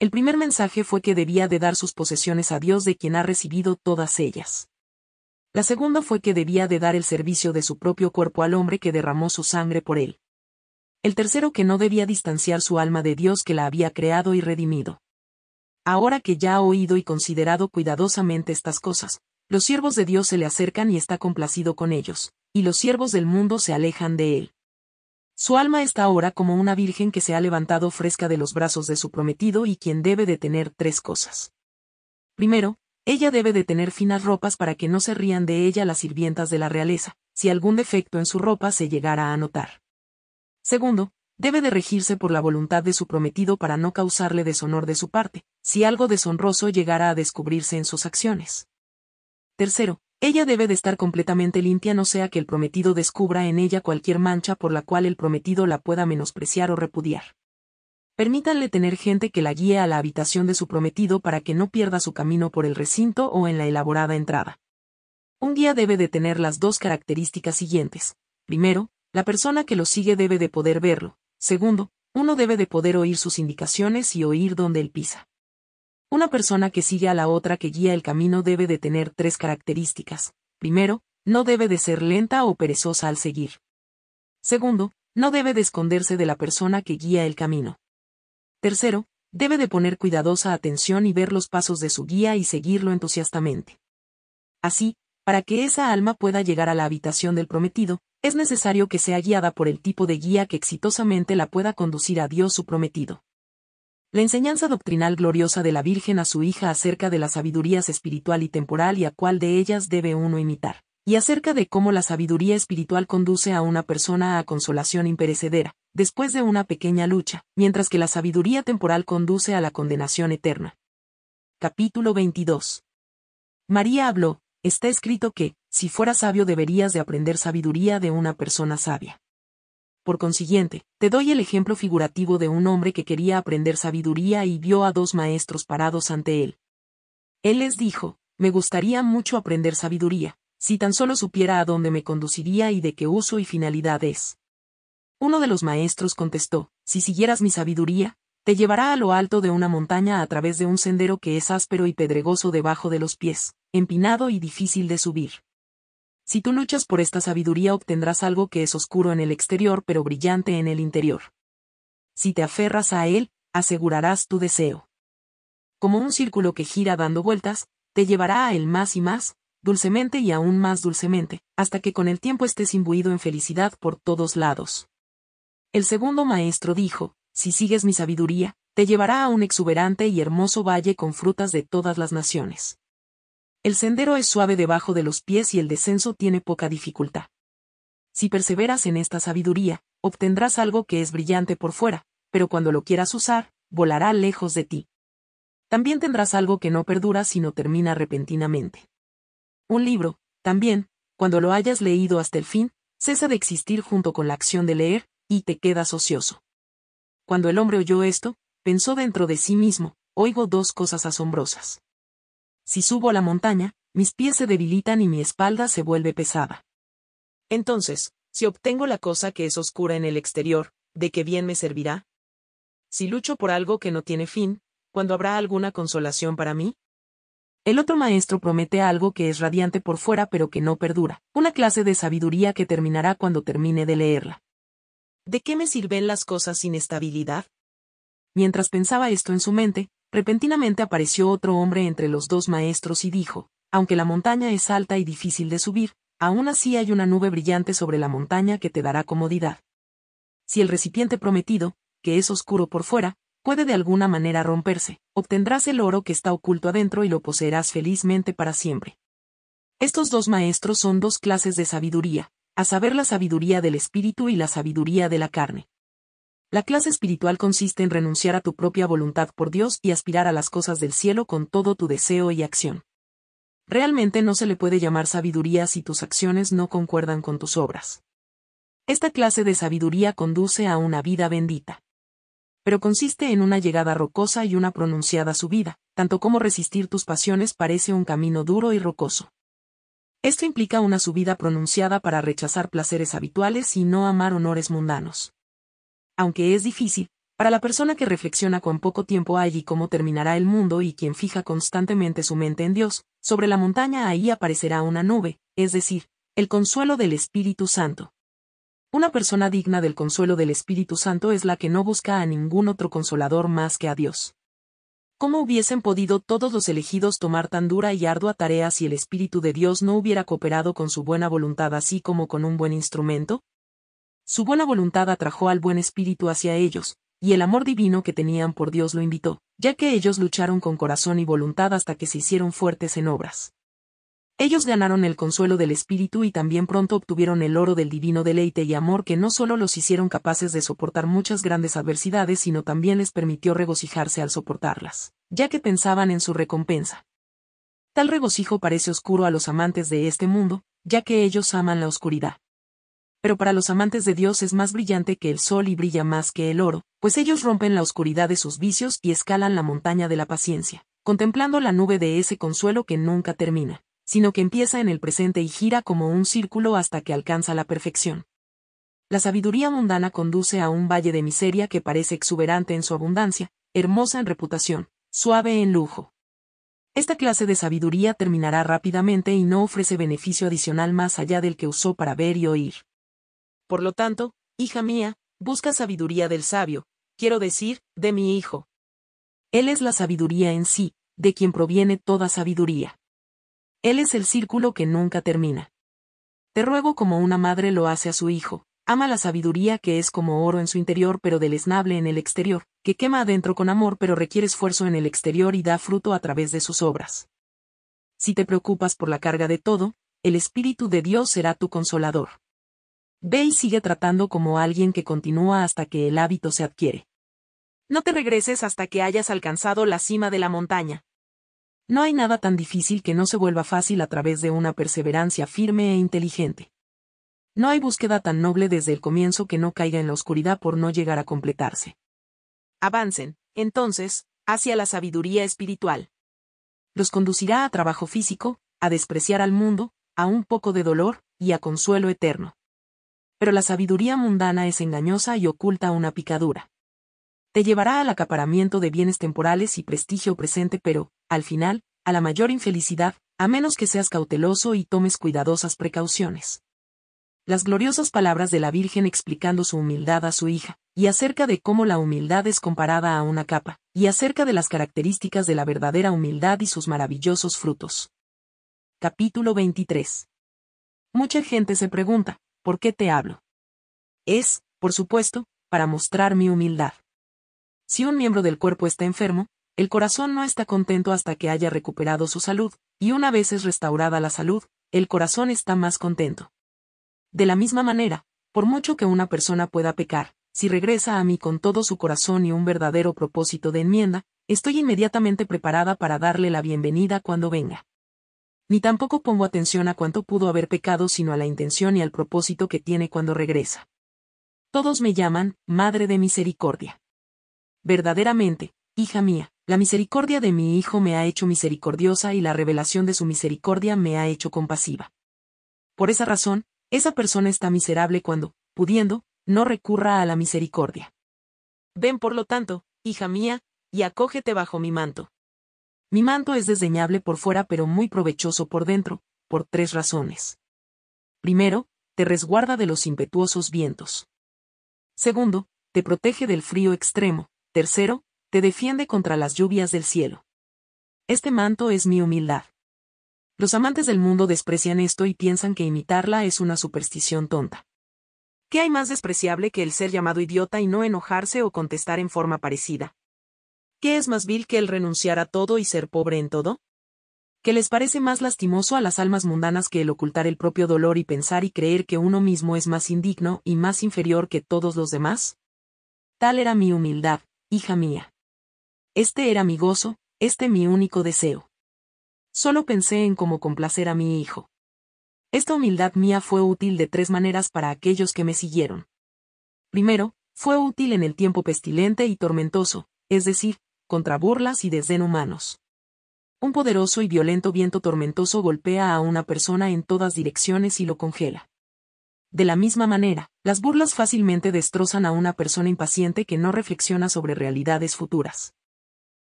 A: El primer mensaje fue que debía de dar sus posesiones a Dios de quien ha recibido todas ellas. La segunda fue que debía de dar el servicio de su propio cuerpo al hombre que derramó su sangre por él. El tercero que no debía distanciar su alma de Dios que la había creado y redimido. Ahora que ya ha oído y considerado cuidadosamente estas cosas, los siervos de Dios se le acercan y está complacido con ellos, y los siervos del mundo se alejan de él. Su alma está ahora como una virgen que se ha levantado fresca de los brazos de su prometido y quien debe de tener tres cosas. Primero, ella debe de tener finas ropas para que no se rían de ella las sirvientas de la realeza, si algún defecto en su ropa se llegara a notar. Segundo, debe de regirse por la voluntad de su prometido para no causarle deshonor de su parte, si algo deshonroso llegara a descubrirse en sus acciones. Tercero, ella debe de estar completamente limpia no sea que el prometido descubra en ella cualquier mancha por la cual el prometido la pueda menospreciar o repudiar. Permítanle tener gente que la guíe a la habitación de su prometido para que no pierda su camino por el recinto o en la elaborada entrada. Un guía debe de tener las dos características siguientes. Primero, la persona que lo sigue debe de poder verlo. Segundo, uno debe de poder oír sus indicaciones y oír dónde él pisa. Una persona que sigue a la otra que guía el camino debe de tener tres características. Primero, no debe de ser lenta o perezosa al seguir. Segundo, no debe de esconderse de la persona que guía el camino. Tercero, debe de poner cuidadosa atención y ver los pasos de su guía y seguirlo entusiastamente. Así, para que esa alma pueda llegar a la habitación del prometido, es necesario que sea guiada por el tipo de guía que exitosamente la pueda conducir a Dios su prometido. La enseñanza doctrinal gloriosa de la Virgen a su hija acerca de las sabidurías espiritual y temporal y a cuál de ellas debe uno imitar, y acerca de cómo la sabiduría espiritual conduce a una persona a consolación imperecedera, después de una pequeña lucha, mientras que la sabiduría temporal conduce a la condenación eterna. Capítulo 22. María habló, está escrito que, si fuera sabio deberías de aprender sabiduría de una persona sabia. Por consiguiente, te doy el ejemplo figurativo de un hombre que quería aprender sabiduría y vio a dos maestros parados ante él. Él les dijo, me gustaría mucho aprender sabiduría, si tan solo supiera a dónde me conduciría y de qué uso y finalidad es. Uno de los maestros contestó, si siguieras mi sabiduría, te llevará a lo alto de una montaña a través de un sendero que es áspero y pedregoso debajo de los pies, empinado y difícil de subir. Si tú luchas por esta sabiduría obtendrás algo que es oscuro en el exterior pero brillante en el interior. Si te aferras a él, asegurarás tu deseo. Como un círculo que gira dando vueltas, te llevará a él más y más, dulcemente y aún más dulcemente, hasta que con el tiempo estés imbuido en felicidad por todos lados. El segundo maestro dijo, si sigues mi sabiduría, te llevará a un exuberante y hermoso valle con frutas de todas las naciones. El sendero es suave debajo de los pies y el descenso tiene poca dificultad. Si perseveras en esta sabiduría, obtendrás algo que es brillante por fuera, pero cuando lo quieras usar, volará lejos de ti. También tendrás algo que no perdura sino termina repentinamente. Un libro, también, cuando lo hayas leído hasta el fin, cesa de existir junto con la acción de leer, y te quedas ocioso. Cuando el hombre oyó esto, pensó dentro de sí mismo, oigo dos cosas asombrosas. Si subo la montaña, mis pies se debilitan y mi espalda se vuelve pesada. Entonces, si obtengo la cosa que es oscura en el exterior, ¿de qué bien me servirá? Si lucho por algo que no tiene fin, ¿cuándo habrá alguna consolación para mí? El otro maestro promete algo que es radiante por fuera pero que no perdura, una clase de sabiduría que terminará cuando termine de leerla. ¿De qué me sirven las cosas sin estabilidad? Mientras pensaba esto en su mente, Repentinamente apareció otro hombre entre los dos maestros y dijo, aunque la montaña es alta y difícil de subir, aún así hay una nube brillante sobre la montaña que te dará comodidad. Si el recipiente prometido, que es oscuro por fuera, puede de alguna manera romperse, obtendrás el oro que está oculto adentro y lo poseerás felizmente para siempre. Estos dos maestros son dos clases de sabiduría, a saber la sabiduría del espíritu y la sabiduría de la carne. La clase espiritual consiste en renunciar a tu propia voluntad por Dios y aspirar a las cosas del cielo con todo tu deseo y acción. Realmente no se le puede llamar sabiduría si tus acciones no concuerdan con tus obras. Esta clase de sabiduría conduce a una vida bendita. Pero consiste en una llegada rocosa y una pronunciada subida, tanto como resistir tus pasiones parece un camino duro y rocoso. Esto implica una subida pronunciada para rechazar placeres habituales y no amar honores mundanos aunque es difícil, para la persona que reflexiona con poco tiempo allí cómo terminará el mundo y quien fija constantemente su mente en Dios, sobre la montaña ahí aparecerá una nube, es decir, el consuelo del Espíritu Santo. Una persona digna del consuelo del Espíritu Santo es la que no busca a ningún otro consolador más que a Dios. ¿Cómo hubiesen podido todos los elegidos tomar tan dura y ardua tarea si el Espíritu de Dios no hubiera cooperado con su buena voluntad así como con un buen instrumento? Su buena voluntad atrajo al buen espíritu hacia ellos, y el amor divino que tenían por Dios lo invitó, ya que ellos lucharon con corazón y voluntad hasta que se hicieron fuertes en obras. Ellos ganaron el consuelo del espíritu y también pronto obtuvieron el oro del divino deleite y amor que no solo los hicieron capaces de soportar muchas grandes adversidades, sino también les permitió regocijarse al soportarlas, ya que pensaban en su recompensa. Tal regocijo parece oscuro a los amantes de este mundo, ya que ellos aman la oscuridad pero para los amantes de Dios es más brillante que el sol y brilla más que el oro, pues ellos rompen la oscuridad de sus vicios y escalan la montaña de la paciencia, contemplando la nube de ese consuelo que nunca termina, sino que empieza en el presente y gira como un círculo hasta que alcanza la perfección. La sabiduría mundana conduce a un valle de miseria que parece exuberante en su abundancia, hermosa en reputación, suave en lujo. Esta clase de sabiduría terminará rápidamente y no ofrece beneficio adicional más allá del que usó para ver y oír. Por lo tanto, hija mía, busca sabiduría del sabio, quiero decir, de mi hijo. Él es la sabiduría en sí, de quien proviene toda sabiduría. Él es el círculo que nunca termina. Te ruego como una madre lo hace a su hijo, ama la sabiduría que es como oro en su interior pero deleznable en el exterior, que quema adentro con amor pero requiere esfuerzo en el exterior y da fruto a través de sus obras. Si te preocupas por la carga de todo, el Espíritu de Dios será tu consolador. Ve y sigue tratando como alguien que continúa hasta que el hábito se adquiere. No te regreses hasta que hayas alcanzado la cima de la montaña. No hay nada tan difícil que no se vuelva fácil a través de una perseverancia firme e inteligente. No hay búsqueda tan noble desde el comienzo que no caiga en la oscuridad por no llegar a completarse. Avancen, entonces, hacia la sabiduría espiritual. Los conducirá a trabajo físico, a despreciar al mundo, a un poco de dolor, y a consuelo eterno pero la sabiduría mundana es engañosa y oculta una picadura. Te llevará al acaparamiento de bienes temporales y prestigio presente, pero, al final, a la mayor infelicidad, a menos que seas cauteloso y tomes cuidadosas precauciones. Las gloriosas palabras de la Virgen explicando su humildad a su hija, y acerca de cómo la humildad es comparada a una capa, y acerca de las características de la verdadera humildad y sus maravillosos frutos. Capítulo 23. Mucha gente se pregunta, ¿por qué te hablo? Es, por supuesto, para mostrar mi humildad. Si un miembro del cuerpo está enfermo, el corazón no está contento hasta que haya recuperado su salud, y una vez es restaurada la salud, el corazón está más contento. De la misma manera, por mucho que una persona pueda pecar, si regresa a mí con todo su corazón y un verdadero propósito de enmienda, estoy inmediatamente preparada para darle la bienvenida cuando venga ni tampoco pongo atención a cuánto pudo haber pecado sino a la intención y al propósito que tiene cuando regresa. Todos me llaman, Madre de Misericordia. Verdaderamente, hija mía, la misericordia de mi Hijo me ha hecho misericordiosa y la revelación de su misericordia me ha hecho compasiva. Por esa razón, esa persona está miserable cuando, pudiendo, no recurra a la misericordia. Ven por lo tanto, hija mía, y acógete bajo mi manto. Mi manto es desdeñable por fuera pero muy provechoso por dentro, por tres razones. Primero, te resguarda de los impetuosos vientos. Segundo, te protege del frío extremo. Tercero, te defiende contra las lluvias del cielo. Este manto es mi humildad. Los amantes del mundo desprecian esto y piensan que imitarla es una superstición tonta. ¿Qué hay más despreciable que el ser llamado idiota y no enojarse o contestar en forma parecida? ¿Qué es más vil que el renunciar a todo y ser pobre en todo? ¿Qué les parece más lastimoso a las almas mundanas que el ocultar el propio dolor y pensar y creer que uno mismo es más indigno y más inferior que todos los demás? Tal era mi humildad, hija mía. Este era mi gozo, este mi único deseo. Solo pensé en cómo complacer a mi hijo. Esta humildad mía fue útil de tres maneras para aquellos que me siguieron. Primero, fue útil en el tiempo pestilente y tormentoso, es decir, contra burlas y desdén humanos. Un poderoso y violento viento tormentoso golpea a una persona en todas direcciones y lo congela. De la misma manera, las burlas fácilmente destrozan a una persona impaciente que no reflexiona sobre realidades futuras.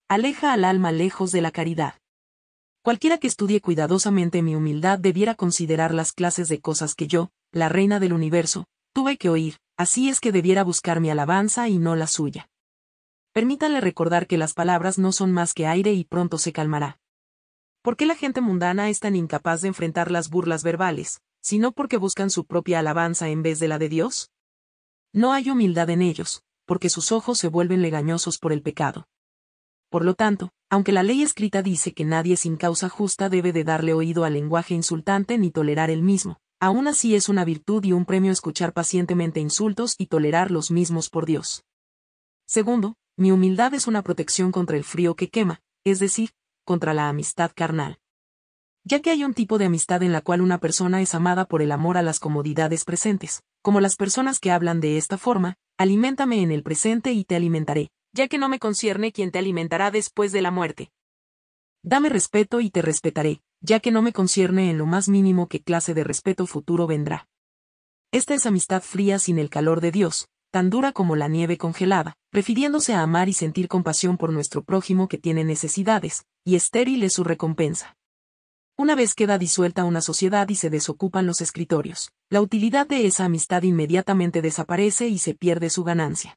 A: Aleja al alma lejos de la caridad. Cualquiera que estudie cuidadosamente mi humildad debiera considerar las clases de cosas que yo, la reina del universo, tuve que oír, así es que debiera buscar mi alabanza y no la suya. Permítanle recordar que las palabras no son más que aire y pronto se calmará. ¿Por qué la gente mundana es tan incapaz de enfrentar las burlas verbales, sino porque buscan su propia alabanza en vez de la de Dios? No hay humildad en ellos, porque sus ojos se vuelven legañosos por el pecado. Por lo tanto, aunque la ley escrita dice que nadie sin causa justa debe de darle oído al lenguaje insultante ni tolerar el mismo, aún así es una virtud y un premio escuchar pacientemente insultos y tolerar los mismos por Dios. Segundo, mi humildad es una protección contra el frío que quema, es decir, contra la amistad carnal. Ya que hay un tipo de amistad en la cual una persona es amada por el amor a las comodidades presentes, como las personas que hablan de esta forma, alimentame en el presente y te alimentaré, ya que no me concierne quien te alimentará después de la muerte. Dame respeto y te respetaré, ya que no me concierne en lo más mínimo qué clase de respeto futuro vendrá. Esta es amistad fría sin el calor de Dios, tan dura como la nieve congelada, refiriéndose a amar y sentir compasión por nuestro prójimo que tiene necesidades, y estéril es su recompensa. Una vez queda disuelta una sociedad y se desocupan los escritorios, la utilidad de esa amistad inmediatamente desaparece y se pierde su ganancia.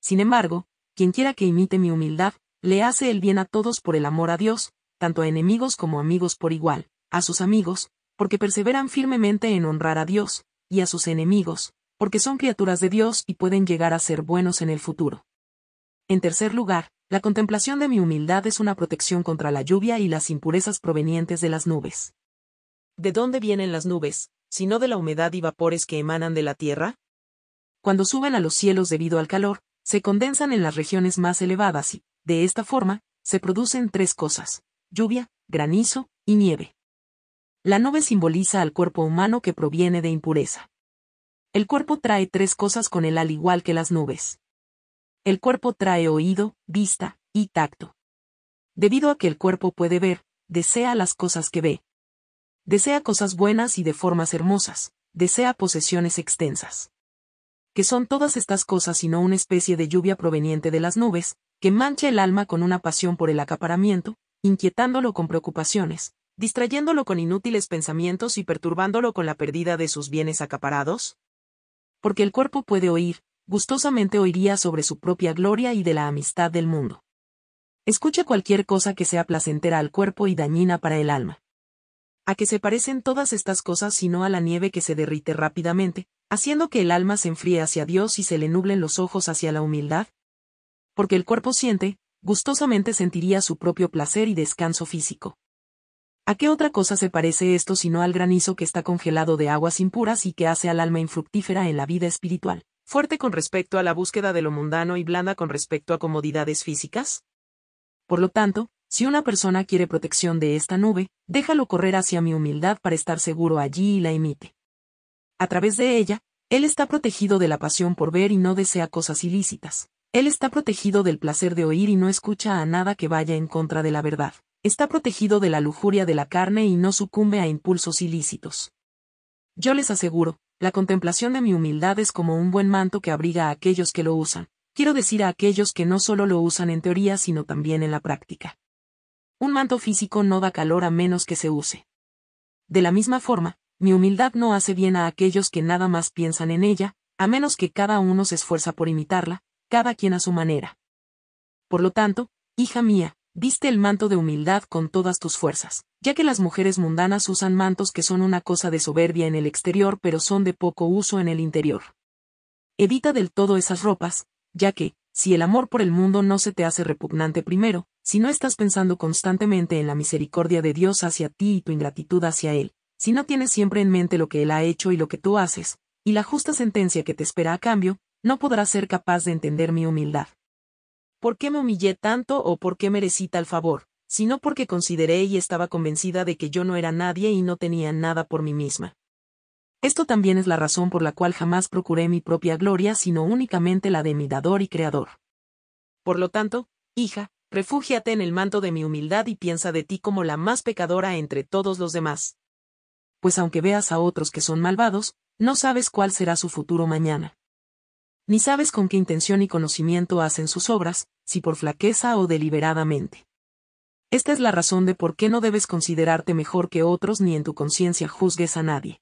A: Sin embargo, quien quiera que imite mi humildad, le hace el bien a todos por el amor a Dios, tanto a enemigos como amigos por igual, a sus amigos, porque perseveran firmemente en honrar a Dios, y a sus enemigos, porque son criaturas de Dios y pueden llegar a ser buenos en el futuro. En tercer lugar, la contemplación de mi humildad es una protección contra la lluvia y las impurezas provenientes de las nubes. ¿De dónde vienen las nubes, sino de la humedad y vapores que emanan de la tierra? Cuando suben a los cielos debido al calor, se condensan en las regiones más elevadas y, de esta forma, se producen tres cosas, lluvia, granizo y nieve. La nube simboliza al cuerpo humano que proviene de impureza. El cuerpo trae tres cosas con él al igual que las nubes. El cuerpo trae oído, vista y tacto. Debido a que el cuerpo puede ver, desea las cosas que ve. Desea cosas buenas y de formas hermosas, desea posesiones extensas. Que son todas estas cosas sino una especie de lluvia proveniente de las nubes, que mancha el alma con una pasión por el acaparamiento, inquietándolo con preocupaciones, distrayéndolo con inútiles pensamientos y perturbándolo con la pérdida de sus bienes acaparados, porque el cuerpo puede oír, gustosamente oiría sobre su propia gloria y de la amistad del mundo. Escuche cualquier cosa que sea placentera al cuerpo y dañina para el alma. ¿A qué se parecen todas estas cosas sino a la nieve que se derrite rápidamente, haciendo que el alma se enfríe hacia Dios y se le nublen los ojos hacia la humildad? Porque el cuerpo siente, gustosamente sentiría su propio placer y descanso físico. ¿A qué otra cosa se parece esto sino al granizo que está congelado de aguas impuras y que hace al alma infructífera en la vida espiritual? ¿Fuerte con respecto a la búsqueda de lo mundano y blanda con respecto a comodidades físicas? Por lo tanto, si una persona quiere protección de esta nube, déjalo correr hacia mi humildad para estar seguro allí y la emite. A través de ella, él está protegido de la pasión por ver y no desea cosas ilícitas. Él está protegido del placer de oír y no escucha a nada que vaya en contra de la verdad está protegido de la lujuria de la carne y no sucumbe a impulsos ilícitos. Yo les aseguro, la contemplación de mi humildad es como un buen manto que abriga a aquellos que lo usan, quiero decir a aquellos que no solo lo usan en teoría sino también en la práctica. Un manto físico no da calor a menos que se use. De la misma forma, mi humildad no hace bien a aquellos que nada más piensan en ella, a menos que cada uno se esfuerza por imitarla, cada quien a su manera. Por lo tanto, hija mía, Viste el manto de humildad con todas tus fuerzas, ya que las mujeres mundanas usan mantos que son una cosa de soberbia en el exterior pero son de poco uso en el interior. Evita del todo esas ropas, ya que, si el amor por el mundo no se te hace repugnante primero, si no estás pensando constantemente en la misericordia de Dios hacia ti y tu ingratitud hacia Él, si no tienes siempre en mente lo que Él ha hecho y lo que tú haces, y la justa sentencia que te espera a cambio, no podrás ser capaz de entender mi humildad. ¿Por qué me humillé tanto o por qué merecí tal favor? Sino porque consideré y estaba convencida de que yo no era nadie y no tenía nada por mí misma. Esto también es la razón por la cual jamás procuré mi propia gloria, sino únicamente la de mi dador y creador. Por lo tanto, hija, refúgiate en el manto de mi humildad y piensa de ti como la más pecadora entre todos los demás. Pues aunque veas a otros que son malvados, no sabes cuál será su futuro mañana ni sabes con qué intención y conocimiento hacen sus obras, si por flaqueza o deliberadamente. Esta es la razón de por qué no debes considerarte mejor que otros ni en tu conciencia juzgues a nadie.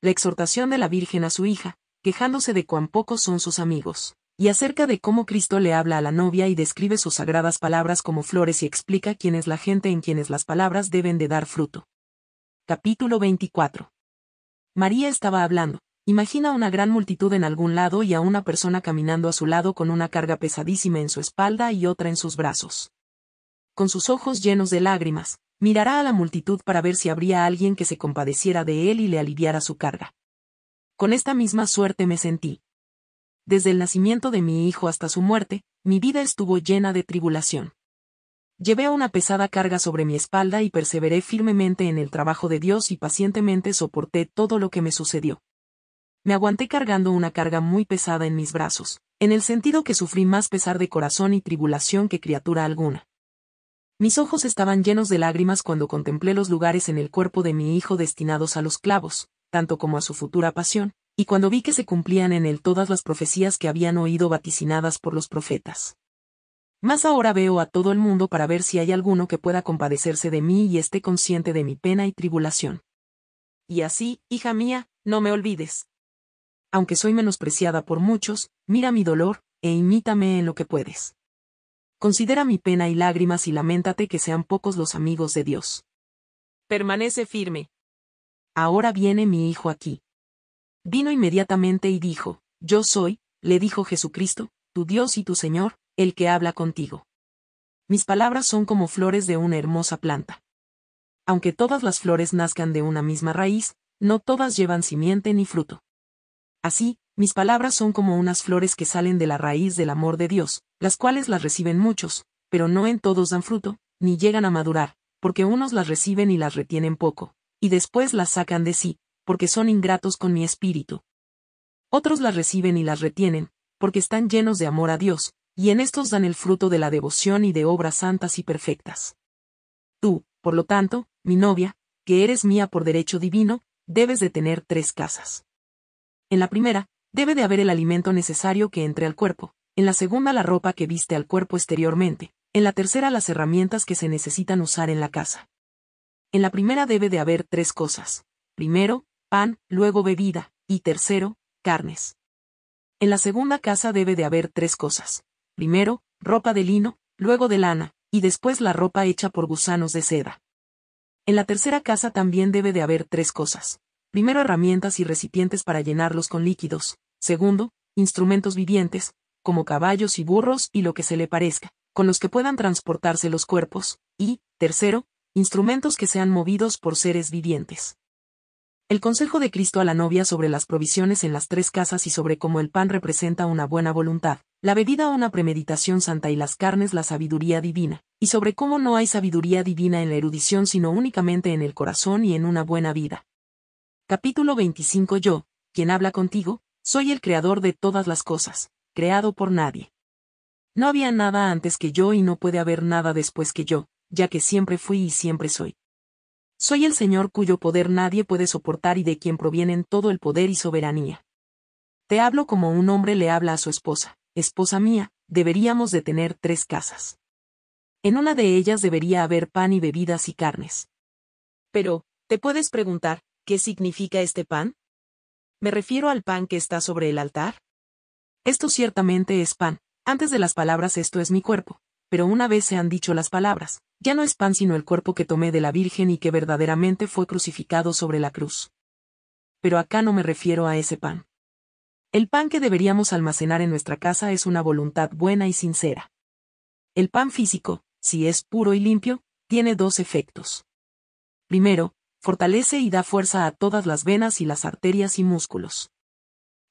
A: La exhortación de la Virgen a su hija, quejándose de cuán pocos son sus amigos, y acerca de cómo Cristo le habla a la novia y describe sus sagradas palabras como flores y explica quién es la gente en quienes las palabras deben de dar fruto. Capítulo 24. María estaba hablando, Imagina una gran multitud en algún lado y a una persona caminando a su lado con una carga pesadísima en su espalda y otra en sus brazos. Con sus ojos llenos de lágrimas, mirará a la multitud para ver si habría alguien que se compadeciera de él y le aliviara su carga. Con esta misma suerte me sentí. Desde el nacimiento de mi hijo hasta su muerte, mi vida estuvo llena de tribulación. Llevé una pesada carga sobre mi espalda y perseveré firmemente en el trabajo de Dios y pacientemente soporté todo lo que me sucedió me aguanté cargando una carga muy pesada en mis brazos, en el sentido que sufrí más pesar de corazón y tribulación que criatura alguna. Mis ojos estaban llenos de lágrimas cuando contemplé los lugares en el cuerpo de mi hijo destinados a los clavos, tanto como a su futura pasión, y cuando vi que se cumplían en él todas las profecías que habían oído vaticinadas por los profetas. Más ahora veo a todo el mundo para ver si hay alguno que pueda compadecerse de mí y esté consciente de mi pena y tribulación. Y así, hija mía, no me olvides, aunque soy menospreciada por muchos, mira mi dolor, e imítame en lo que puedes. Considera mi pena y lágrimas y lamentate que sean pocos los amigos de Dios. Permanece firme. Ahora viene mi hijo aquí. Vino inmediatamente y dijo, Yo soy, le dijo Jesucristo, tu Dios y tu Señor, el que habla contigo. Mis palabras son como flores de una hermosa planta. Aunque todas las flores nazcan de una misma raíz, no todas llevan simiente ni fruto. Así, mis palabras son como unas flores que salen de la raíz del amor de Dios, las cuales las reciben muchos, pero no en todos dan fruto, ni llegan a madurar, porque unos las reciben y las retienen poco, y después las sacan de sí, porque son ingratos con mi espíritu. Otros las reciben y las retienen, porque están llenos de amor a Dios, y en estos dan el fruto de la devoción y de obras santas y perfectas. Tú, por lo tanto, mi novia, que eres mía por derecho divino, debes de tener tres casas. En la primera, debe de haber el alimento necesario que entre al cuerpo, en la segunda la ropa que viste al cuerpo exteriormente, en la tercera las herramientas que se necesitan usar en la casa. En la primera debe de haber tres cosas. Primero, pan, luego bebida, y tercero, carnes. En la segunda casa debe de haber tres cosas. Primero, ropa de lino, luego de lana, y después la ropa hecha por gusanos de seda. En la tercera casa también debe de haber tres cosas. Primero herramientas y recipientes para llenarlos con líquidos. Segundo, instrumentos vivientes, como caballos y burros y lo que se le parezca, con los que puedan transportarse los cuerpos. Y, tercero, instrumentos que sean movidos por seres vivientes. El consejo de Cristo a la novia sobre las provisiones en las tres casas y sobre cómo el pan representa una buena voluntad, la bebida una premeditación santa y las carnes la sabiduría divina, y sobre cómo no hay sabiduría divina en la erudición sino únicamente en el corazón y en una buena vida. Capítulo 25 Yo, quien habla contigo, soy el creador de todas las cosas, creado por nadie. No había nada antes que yo y no puede haber nada después que yo, ya que siempre fui y siempre soy. Soy el Señor cuyo poder nadie puede soportar y de quien provienen todo el poder y soberanía. Te hablo como un hombre le habla a su esposa, esposa mía, deberíamos de tener tres casas. En una de ellas debería haber pan y bebidas y carnes. Pero, te puedes preguntar, ¿Qué significa este pan? Me refiero al pan que está sobre el altar. Esto ciertamente es pan. Antes de las palabras esto es mi cuerpo, pero una vez se han dicho las palabras, ya no es pan sino el cuerpo que tomé de la Virgen y que verdaderamente fue crucificado sobre la cruz. Pero acá no me refiero a ese pan. El pan que deberíamos almacenar en nuestra casa es una voluntad buena y sincera. El pan físico, si es puro y limpio, tiene dos efectos. Primero, fortalece y da fuerza a todas las venas y las arterias y músculos.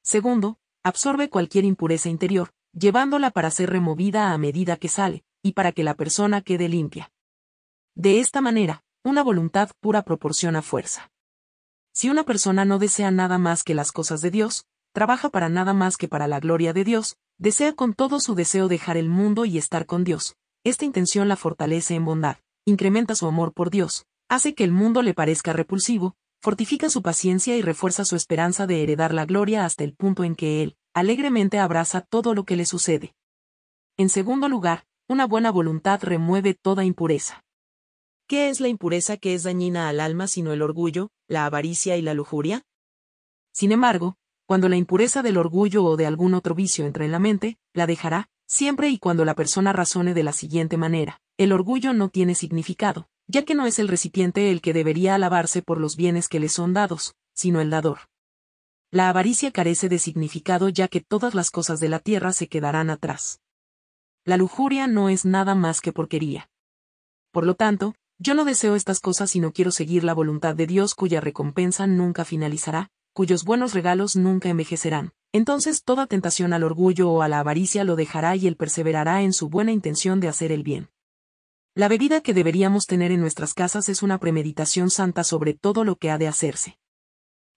A: Segundo, absorbe cualquier impureza interior, llevándola para ser removida a medida que sale, y para que la persona quede limpia. De esta manera, una voluntad pura proporciona fuerza. Si una persona no desea nada más que las cosas de Dios, trabaja para nada más que para la gloria de Dios, desea con todo su deseo dejar el mundo y estar con Dios. Esta intención la fortalece en bondad, incrementa su amor por Dios, hace que el mundo le parezca repulsivo, fortifica su paciencia y refuerza su esperanza de heredar la gloria hasta el punto en que él, alegremente abraza todo lo que le sucede. En segundo lugar, una buena voluntad remueve toda impureza. ¿Qué es la impureza que es dañina al alma sino el orgullo, la avaricia y la lujuria? Sin embargo, cuando la impureza del orgullo o de algún otro vicio entra en la mente, la dejará, siempre y cuando la persona razone de la siguiente manera. El orgullo no tiene significado, ya que no es el recipiente el que debería alabarse por los bienes que le son dados, sino el dador. La avaricia carece de significado ya que todas las cosas de la tierra se quedarán atrás. La lujuria no es nada más que porquería. Por lo tanto, yo no deseo estas cosas y no quiero seguir la voluntad de Dios cuya recompensa nunca finalizará, cuyos buenos regalos nunca envejecerán. Entonces toda tentación al orgullo o a la avaricia lo dejará y él perseverará en su buena intención de hacer el bien. La bebida que deberíamos tener en nuestras casas es una premeditación santa sobre todo lo que ha de hacerse.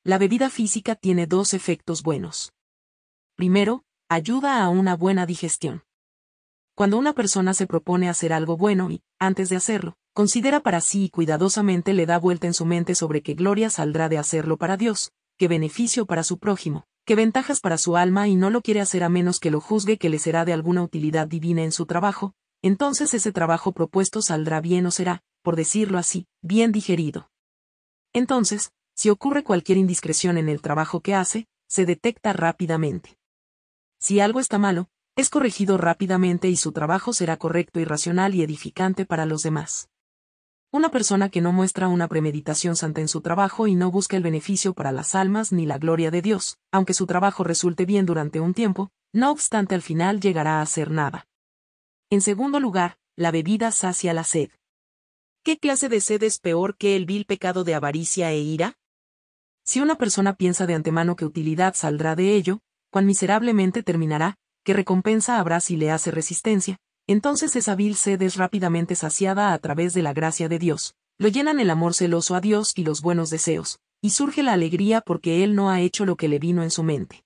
A: La bebida física tiene dos efectos buenos. Primero, ayuda a una buena digestión. Cuando una persona se propone hacer algo bueno y, antes de hacerlo, considera para sí y cuidadosamente le da vuelta en su mente sobre qué gloria saldrá de hacerlo para Dios, qué beneficio para su prójimo, qué ventajas para su alma y no lo quiere hacer a menos que lo juzgue que le será de alguna utilidad divina en su trabajo, entonces ese trabajo propuesto saldrá bien o será, por decirlo así, bien digerido. Entonces, si ocurre cualquier indiscreción en el trabajo que hace, se detecta rápidamente. Si algo está malo, es corregido rápidamente y su trabajo será correcto y racional y edificante para los demás. Una persona que no muestra una premeditación santa en su trabajo y no busca el beneficio para las almas ni la gloria de Dios, aunque su trabajo resulte bien durante un tiempo, no obstante al final llegará a hacer nada. En segundo lugar, la bebida sacia la sed. ¿Qué clase de sed es peor que el vil pecado de avaricia e ira? Si una persona piensa de antemano que utilidad saldrá de ello, cuán miserablemente terminará, qué recompensa habrá si le hace resistencia, entonces esa vil sed es rápidamente saciada a través de la gracia de Dios. Lo llenan el amor celoso a Dios y los buenos deseos, y surge la alegría porque Él no ha hecho lo que le vino en su mente.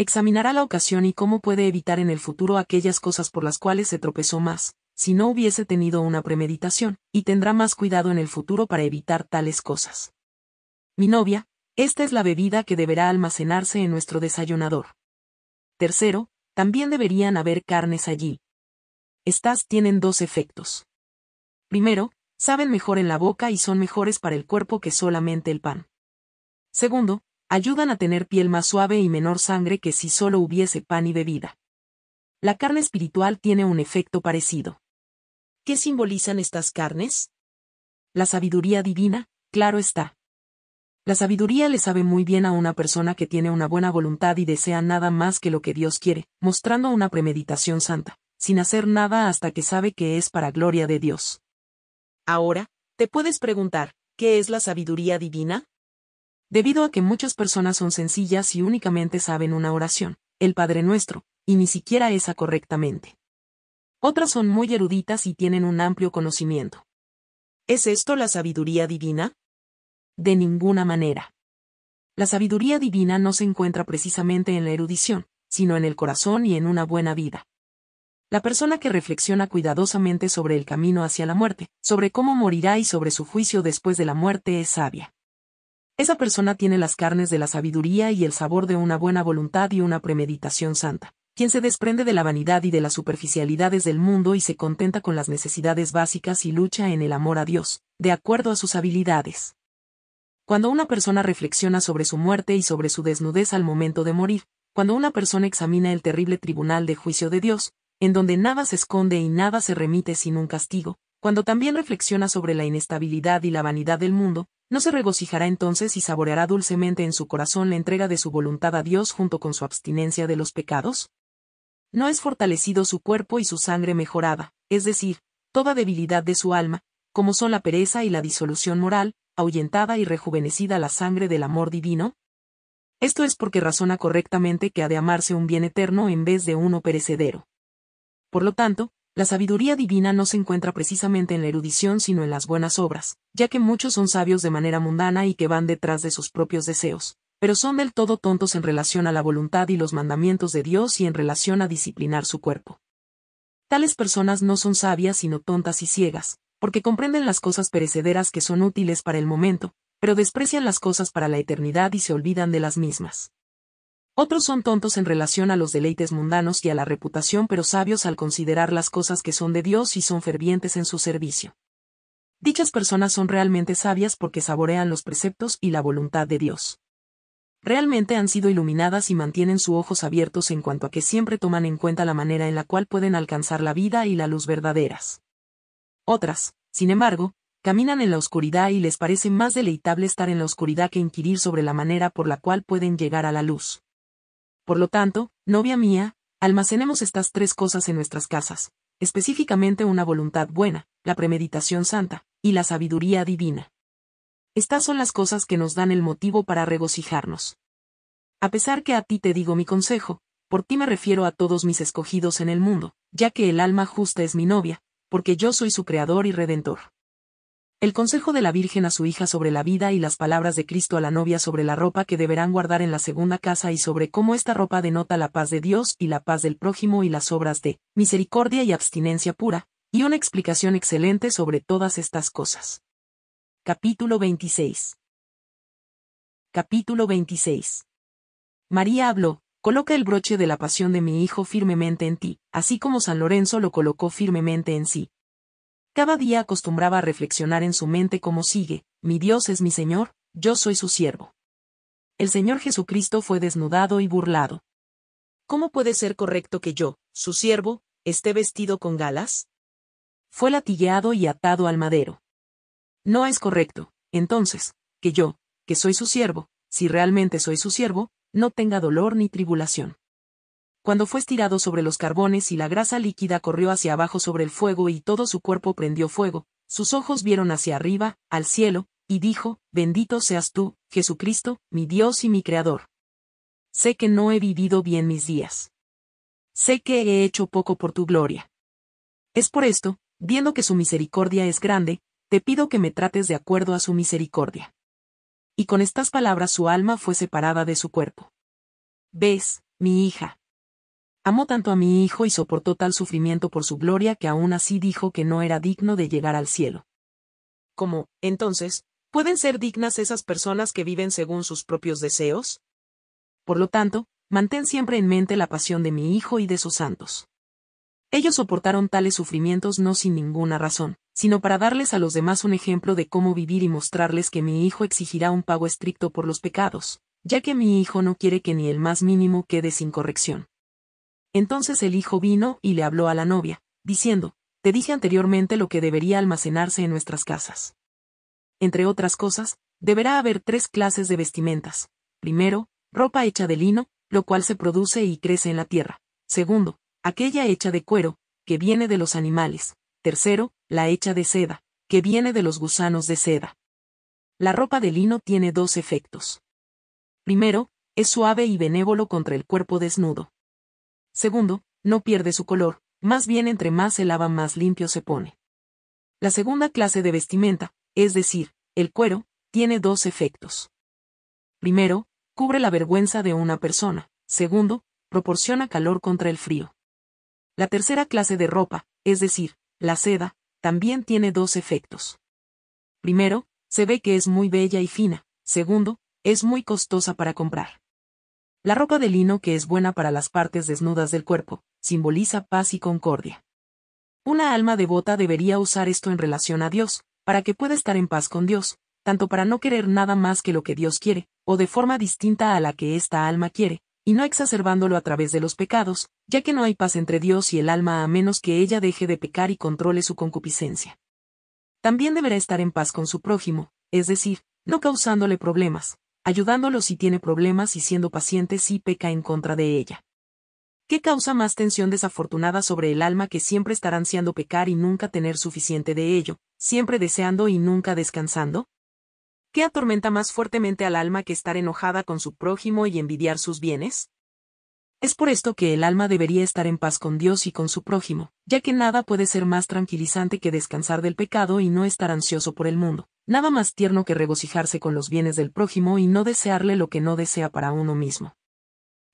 A: Examinará la ocasión y cómo puede evitar en el futuro aquellas cosas por las cuales se tropezó más, si no hubiese tenido una premeditación, y tendrá más cuidado en el futuro para evitar tales cosas. Mi novia, esta es la bebida que deberá almacenarse en nuestro desayunador. Tercero, también deberían haber carnes allí. Estas tienen dos efectos. Primero, saben mejor en la boca y son mejores para el cuerpo que solamente el pan. Segundo, ayudan a tener piel más suave y menor sangre que si solo hubiese pan y bebida. La carne espiritual tiene un efecto parecido. ¿Qué simbolizan estas carnes? La sabiduría divina, claro está. La sabiduría le sabe muy bien a una persona que tiene una buena voluntad y desea nada más que lo que Dios quiere, mostrando una premeditación santa, sin hacer nada hasta que sabe que es para gloria de Dios. Ahora, te puedes preguntar, ¿qué es la sabiduría divina? Debido a que muchas personas son sencillas y únicamente saben una oración, el Padre Nuestro, y ni siquiera esa correctamente. Otras son muy eruditas y tienen un amplio conocimiento. ¿Es esto la sabiduría divina? De ninguna manera. La sabiduría divina no se encuentra precisamente en la erudición, sino en el corazón y en una buena vida. La persona que reflexiona cuidadosamente sobre el camino hacia la muerte, sobre cómo morirá y sobre su juicio después de la muerte es sabia. Esa persona tiene las carnes de la sabiduría y el sabor de una buena voluntad y una premeditación santa, quien se desprende de la vanidad y de las superficialidades del mundo y se contenta con las necesidades básicas y lucha en el amor a Dios, de acuerdo a sus habilidades. Cuando una persona reflexiona sobre su muerte y sobre su desnudez al momento de morir, cuando una persona examina el terrible tribunal de juicio de Dios, en donde nada se esconde y nada se remite sin un castigo, cuando también reflexiona sobre la inestabilidad y la vanidad del mundo, no se regocijará entonces y saboreará dulcemente en su corazón la entrega de su voluntad a Dios junto con su abstinencia de los pecados? ¿No es fortalecido su cuerpo y su sangre mejorada, es decir, toda debilidad de su alma, como son la pereza y la disolución moral, ahuyentada y rejuvenecida la sangre del amor divino? Esto es porque razona correctamente que ha de amarse un bien eterno en vez de uno perecedero. Por lo tanto, la sabiduría divina no se encuentra precisamente en la erudición sino en las buenas obras, ya que muchos son sabios de manera mundana y que van detrás de sus propios deseos, pero son del todo tontos en relación a la voluntad y los mandamientos de Dios y en relación a disciplinar su cuerpo. Tales personas no son sabias sino tontas y ciegas, porque comprenden las cosas perecederas que son útiles para el momento, pero desprecian las cosas para la eternidad y se olvidan de las mismas. Otros son tontos en relación a los deleites mundanos y a la reputación pero sabios al considerar las cosas que son de Dios y son fervientes en su servicio. Dichas personas son realmente sabias porque saborean los preceptos y la voluntad de Dios. Realmente han sido iluminadas y mantienen sus ojos abiertos en cuanto a que siempre toman en cuenta la manera en la cual pueden alcanzar la vida y la luz verdaderas. Otras, sin embargo, caminan en la oscuridad y les parece más deleitable estar en la oscuridad que inquirir sobre la manera por la cual pueden llegar a la luz. Por lo tanto, novia mía, almacenemos estas tres cosas en nuestras casas, específicamente una voluntad buena, la premeditación santa, y la sabiduría divina. Estas son las cosas que nos dan el motivo para regocijarnos. A pesar que a ti te digo mi consejo, por ti me refiero a todos mis escogidos en el mundo, ya que el alma justa es mi novia, porque yo soy su creador y redentor. El consejo de la Virgen a su hija sobre la vida y las palabras de Cristo a la novia sobre la ropa que deberán guardar en la segunda casa y sobre cómo esta ropa denota la paz de Dios y la paz del prójimo y las obras de misericordia y abstinencia pura, y una explicación excelente sobre todas estas cosas. Capítulo 26 Capítulo 26 María habló, coloca el broche de la pasión de mi hijo firmemente en ti, así como San Lorenzo lo colocó firmemente en sí, cada día acostumbraba a reflexionar en su mente como sigue, mi Dios es mi Señor, yo soy su siervo. El Señor Jesucristo fue desnudado y burlado. ¿Cómo puede ser correcto que yo, su siervo, esté vestido con galas? Fue latigueado y atado al madero. No es correcto, entonces, que yo, que soy su siervo, si realmente soy su siervo, no tenga dolor ni tribulación cuando fue estirado sobre los carbones y la grasa líquida corrió hacia abajo sobre el fuego y todo su cuerpo prendió fuego, sus ojos vieron hacia arriba, al cielo, y dijo, Bendito seas tú, Jesucristo, mi Dios y mi Creador. Sé que no he vivido bien mis días. Sé que he hecho poco por tu gloria. Es por esto, viendo que su misericordia es grande, te pido que me trates de acuerdo a su misericordia. Y con estas palabras su alma fue separada de su cuerpo. Ves, mi hija, Amó tanto a mi hijo y soportó tal sufrimiento por su gloria que aún así dijo que no era digno de llegar al cielo. ¿Cómo, entonces, pueden ser dignas esas personas que viven según sus propios deseos? Por lo tanto, mantén siempre en mente la pasión de mi hijo y de sus santos. Ellos soportaron tales sufrimientos no sin ninguna razón, sino para darles a los demás un ejemplo de cómo vivir y mostrarles que mi hijo exigirá un pago estricto por los pecados, ya que mi hijo no quiere que ni el más mínimo quede sin corrección. Entonces el hijo vino y le habló a la novia, diciendo, Te dije anteriormente lo que debería almacenarse en nuestras casas. Entre otras cosas, deberá haber tres clases de vestimentas. Primero, ropa hecha de lino, lo cual se produce y crece en la tierra. Segundo, aquella hecha de cuero, que viene de los animales. Tercero, la hecha de seda, que viene de los gusanos de seda. La ropa de lino tiene dos efectos. Primero, es suave y benévolo contra el cuerpo desnudo. Segundo, no pierde su color, más bien entre más se lava más limpio se pone. La segunda clase de vestimenta, es decir, el cuero, tiene dos efectos. Primero, cubre la vergüenza de una persona. Segundo, proporciona calor contra el frío. La tercera clase de ropa, es decir, la seda, también tiene dos efectos. Primero, se ve que es muy bella y fina. Segundo, es muy costosa para comprar. La ropa de lino que es buena para las partes desnudas del cuerpo, simboliza paz y concordia. Una alma devota debería usar esto en relación a Dios, para que pueda estar en paz con Dios, tanto para no querer nada más que lo que Dios quiere, o de forma distinta a la que esta alma quiere, y no exacerbándolo a través de los pecados, ya que no hay paz entre Dios y el alma a menos que ella deje de pecar y controle su concupiscencia. También deberá estar en paz con su prójimo, es decir, no causándole problemas, ayudándolo si tiene problemas y siendo paciente si peca en contra de ella. ¿Qué causa más tensión desafortunada sobre el alma que siempre estar ansiando pecar y nunca tener suficiente de ello, siempre deseando y nunca descansando? ¿Qué atormenta más fuertemente al alma que estar enojada con su prójimo y envidiar sus bienes? Es por esto que el alma debería estar en paz con Dios y con su prójimo, ya que nada puede ser más tranquilizante que descansar del pecado y no estar ansioso por el mundo, nada más tierno que regocijarse con los bienes del prójimo y no desearle lo que no desea para uno mismo.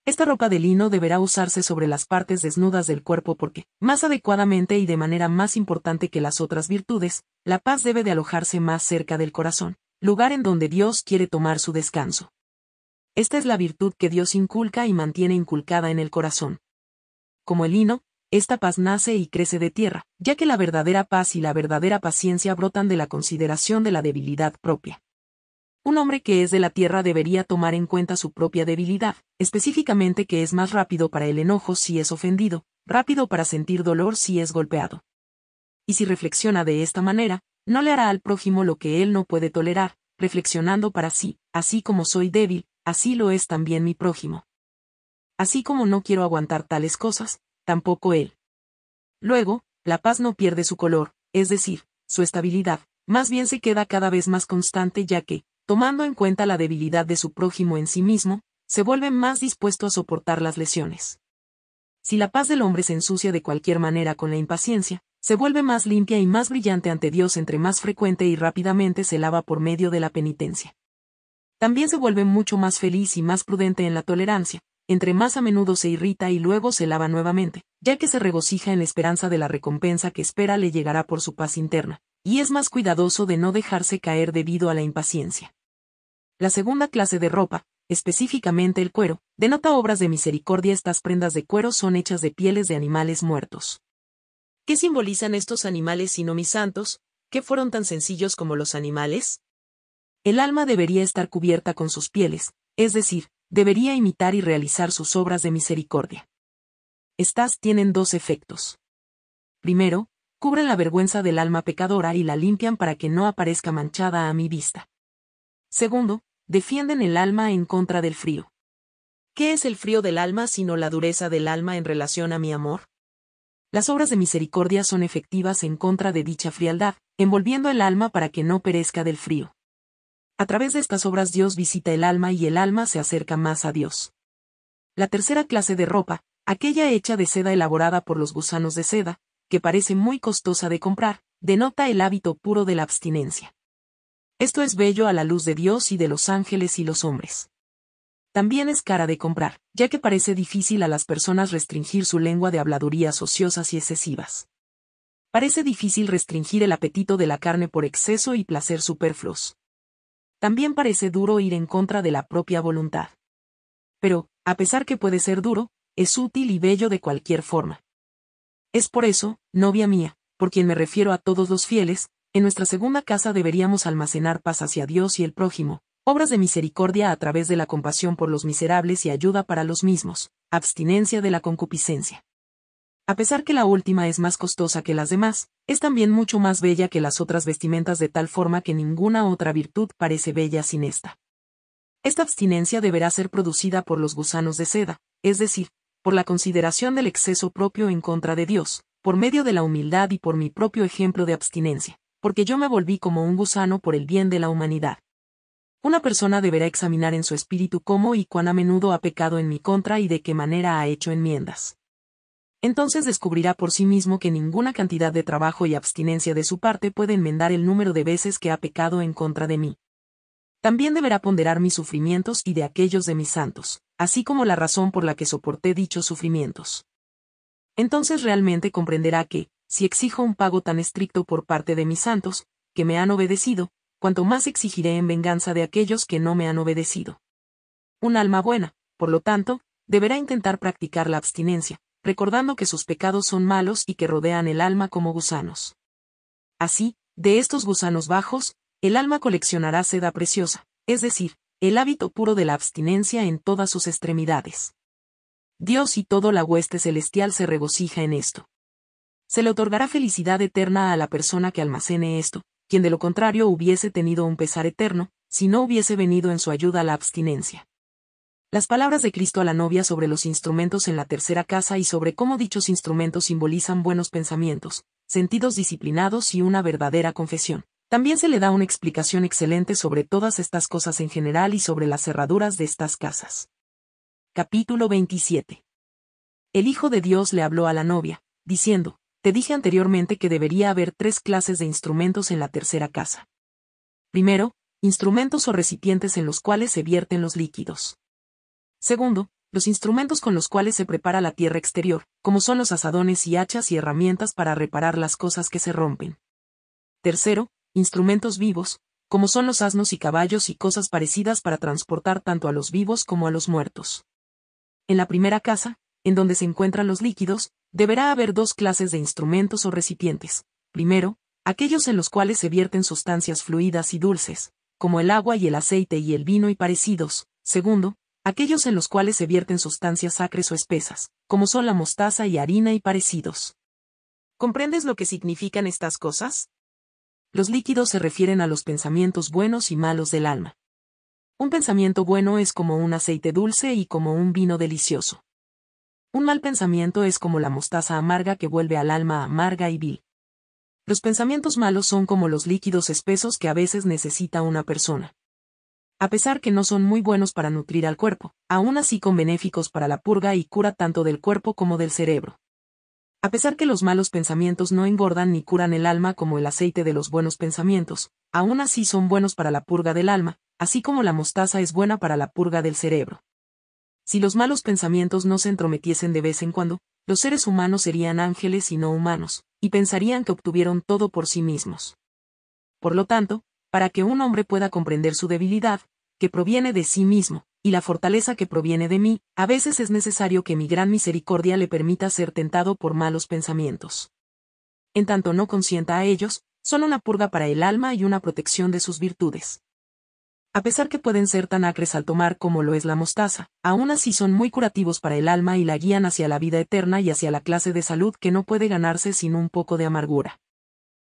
A: Esta ropa de lino deberá usarse sobre las partes desnudas del cuerpo porque, más adecuadamente y de manera más importante que las otras virtudes, la paz debe de alojarse más cerca del corazón, lugar en donde Dios quiere tomar su descanso. Esta es la virtud que Dios inculca y mantiene inculcada en el corazón. Como el hino, esta paz nace y crece de tierra, ya que la verdadera paz y la verdadera paciencia brotan de la consideración de la debilidad propia. Un hombre que es de la tierra debería tomar en cuenta su propia debilidad, específicamente que es más rápido para el enojo si es ofendido, rápido para sentir dolor si es golpeado. Y si reflexiona de esta manera, no le hará al prójimo lo que él no puede tolerar, reflexionando para sí, así como soy débil, así lo es también mi prójimo. Así como no quiero aguantar tales cosas, tampoco él. Luego, la paz no pierde su color, es decir, su estabilidad, más bien se queda cada vez más constante ya que, tomando en cuenta la debilidad de su prójimo en sí mismo, se vuelve más dispuesto a soportar las lesiones. Si la paz del hombre se ensucia de cualquier manera con la impaciencia, se vuelve más limpia y más brillante ante Dios entre más frecuente y rápidamente se lava por medio de la penitencia. También se vuelve mucho más feliz y más prudente en la tolerancia, entre más a menudo se irrita y luego se lava nuevamente, ya que se regocija en la esperanza de la recompensa que espera le llegará por su paz interna, y es más cuidadoso de no dejarse caer debido a la impaciencia. La segunda clase de ropa, específicamente el cuero, denota obras de misericordia. Estas prendas de cuero son hechas de pieles de animales muertos. ¿Qué simbolizan estos animales sino mis santos, ¿Qué fueron tan sencillos como los animales? El alma debería estar cubierta con sus pieles, es decir, debería imitar y realizar sus obras de misericordia. Estas tienen dos efectos. Primero, cubren la vergüenza del alma pecadora y la limpian para que no aparezca manchada a mi vista. Segundo, defienden el alma en contra del frío. ¿Qué es el frío del alma sino la dureza del alma en relación a mi amor? Las obras de misericordia son efectivas en contra de dicha frialdad, envolviendo el alma para que no perezca del frío. A través de estas obras Dios visita el alma y el alma se acerca más a Dios. La tercera clase de ropa, aquella hecha de seda elaborada por los gusanos de seda, que parece muy costosa de comprar, denota el hábito puro de la abstinencia. Esto es bello a la luz de Dios y de los ángeles y los hombres. También es cara de comprar, ya que parece difícil a las personas restringir su lengua de habladurías ociosas y excesivas. Parece difícil restringir el apetito de la carne por exceso y placer superfluos. También parece duro ir en contra de la propia voluntad. Pero, a pesar que puede ser duro, es útil y bello de cualquier forma. Es por eso, novia mía, por quien me refiero a todos los fieles, en nuestra segunda casa deberíamos almacenar paz hacia Dios y el prójimo, obras de misericordia a través de la compasión por los miserables y ayuda para los mismos, abstinencia de la concupiscencia. A pesar que la última es más costosa que las demás, es también mucho más bella que las otras vestimentas de tal forma que ninguna otra virtud parece bella sin esta. Esta abstinencia deberá ser producida por los gusanos de seda, es decir, por la consideración del exceso propio en contra de Dios, por medio de la humildad y por mi propio ejemplo de abstinencia, porque yo me volví como un gusano por el bien de la humanidad. Una persona deberá examinar en su espíritu cómo y cuán a menudo ha pecado en mi contra y de qué manera ha hecho enmiendas entonces descubrirá por sí mismo que ninguna cantidad de trabajo y abstinencia de su parte puede enmendar el número de veces que ha pecado en contra de mí. También deberá ponderar mis sufrimientos y de aquellos de mis santos, así como la razón por la que soporté dichos sufrimientos. Entonces realmente comprenderá que, si exijo un pago tan estricto por parte de mis santos, que me han obedecido, cuanto más exigiré en venganza de aquellos que no me han obedecido. Un alma buena, por lo tanto, deberá intentar practicar la abstinencia, recordando que sus pecados son malos y que rodean el alma como gusanos. Así, de estos gusanos bajos, el alma coleccionará seda preciosa, es decir, el hábito puro de la abstinencia en todas sus extremidades. Dios y toda la hueste celestial se regocija en esto. Se le otorgará felicidad eterna a la persona que almacene esto, quien de lo contrario hubiese tenido un pesar eterno, si no hubiese venido en su ayuda la abstinencia. Las palabras de Cristo a la novia sobre los instrumentos en la tercera casa y sobre cómo dichos instrumentos simbolizan buenos pensamientos, sentidos disciplinados y una verdadera confesión. También se le da una explicación excelente sobre todas estas cosas en general y sobre las cerraduras de estas casas. Capítulo 27. El Hijo de Dios le habló a la novia, diciendo, Te dije anteriormente que debería haber tres clases de instrumentos en la tercera casa. Primero, instrumentos o recipientes en los cuales se vierten los líquidos. Segundo, los instrumentos con los cuales se prepara la tierra exterior, como son los asadones y hachas y herramientas para reparar las cosas que se rompen. Tercero, instrumentos vivos, como son los asnos y caballos y cosas parecidas para transportar tanto a los vivos como a los muertos. En la primera casa, en donde se encuentran los líquidos, deberá haber dos clases de instrumentos o recipientes. Primero, aquellos en los cuales se vierten sustancias fluidas y dulces, como el agua y el aceite y el vino y parecidos. Segundo, aquellos en los cuales se vierten sustancias sacres o espesas, como son la mostaza y harina y parecidos. ¿Comprendes lo que significan estas cosas? Los líquidos se refieren a los pensamientos buenos y malos del alma. Un pensamiento bueno es como un aceite dulce y como un vino delicioso. Un mal pensamiento es como la mostaza amarga que vuelve al alma amarga y vil. Los pensamientos malos son como los líquidos espesos que a veces necesita una persona, a pesar que no son muy buenos para nutrir al cuerpo, aún así con benéficos para la purga y cura tanto del cuerpo como del cerebro. A pesar que los malos pensamientos no engordan ni curan el alma como el aceite de los buenos pensamientos, aún así son buenos para la purga del alma, así como la mostaza es buena para la purga del cerebro. Si los malos pensamientos no se entrometiesen de vez en cuando, los seres humanos serían ángeles y no humanos, y pensarían que obtuvieron todo por sí mismos. Por lo tanto, para que un hombre pueda comprender su debilidad, que proviene de sí mismo, y la fortaleza que proviene de mí, a veces es necesario que mi gran misericordia le permita ser tentado por malos pensamientos. En tanto no consienta a ellos, son una purga para el alma y una protección de sus virtudes. A pesar que pueden ser tan acres al tomar como lo es la mostaza, aún así son muy curativos para el alma y la guían hacia la vida eterna y hacia la clase de salud que no puede ganarse sin un poco de amargura.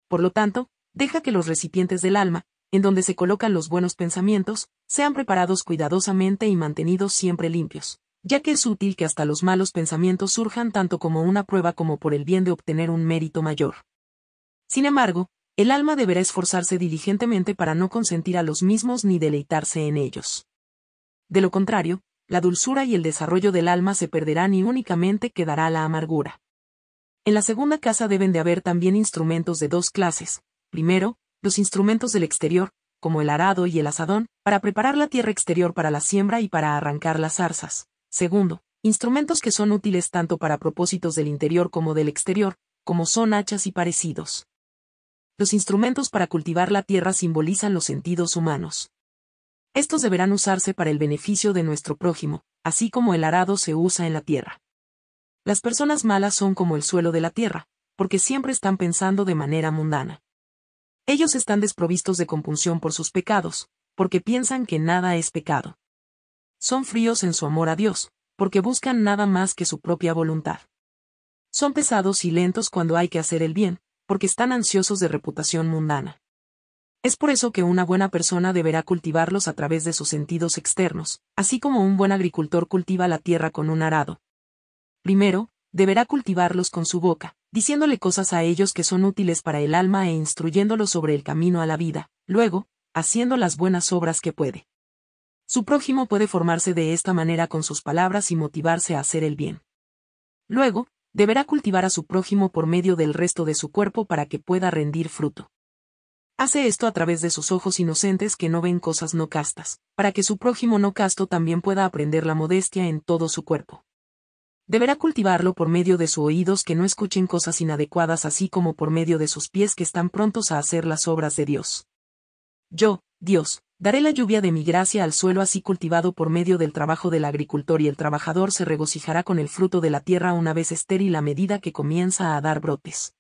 A: Por lo tanto, deja que los recipientes del alma, en donde se colocan los buenos pensamientos, sean preparados cuidadosamente y mantenidos siempre limpios, ya que es útil que hasta los malos pensamientos surjan tanto como una prueba como por el bien de obtener un mérito mayor. Sin embargo, el alma deberá esforzarse diligentemente para no consentir a los mismos ni deleitarse en ellos. De lo contrario, la dulzura y el desarrollo del alma se perderán y únicamente quedará la amargura. En la segunda casa deben de haber también instrumentos de dos clases. Primero, los instrumentos del exterior, como el arado y el asadón, para preparar la tierra exterior para la siembra y para arrancar las zarzas. Segundo, instrumentos que son útiles tanto para propósitos del interior como del exterior, como son hachas y parecidos. Los instrumentos para cultivar la tierra simbolizan los sentidos humanos. Estos deberán usarse para el beneficio de nuestro prójimo, así como el arado se usa en la tierra. Las personas malas son como el suelo de la tierra, porque siempre están pensando de manera mundana. Ellos están desprovistos de compunción por sus pecados, porque piensan que nada es pecado. Son fríos en su amor a Dios, porque buscan nada más que su propia voluntad. Son pesados y lentos cuando hay que hacer el bien, porque están ansiosos de reputación mundana. Es por eso que una buena persona deberá cultivarlos a través de sus sentidos externos, así como un buen agricultor cultiva la tierra con un arado. Primero, deberá cultivarlos con su boca, diciéndole cosas a ellos que son útiles para el alma e instruyéndolos sobre el camino a la vida, luego, haciendo las buenas obras que puede. Su prójimo puede formarse de esta manera con sus palabras y motivarse a hacer el bien. Luego, deberá cultivar a su prójimo por medio del resto de su cuerpo para que pueda rendir fruto. Hace esto a través de sus ojos inocentes que no ven cosas no castas, para que su prójimo no casto también pueda aprender la modestia en todo su cuerpo. Deberá cultivarlo por medio de sus oídos que no escuchen cosas inadecuadas así como por medio de sus pies que están prontos a hacer las obras de Dios. Yo, Dios, daré la lluvia de mi gracia al suelo así cultivado por medio del trabajo del agricultor y el trabajador se regocijará con el fruto de la tierra una vez estéril a medida que comienza a dar brotes.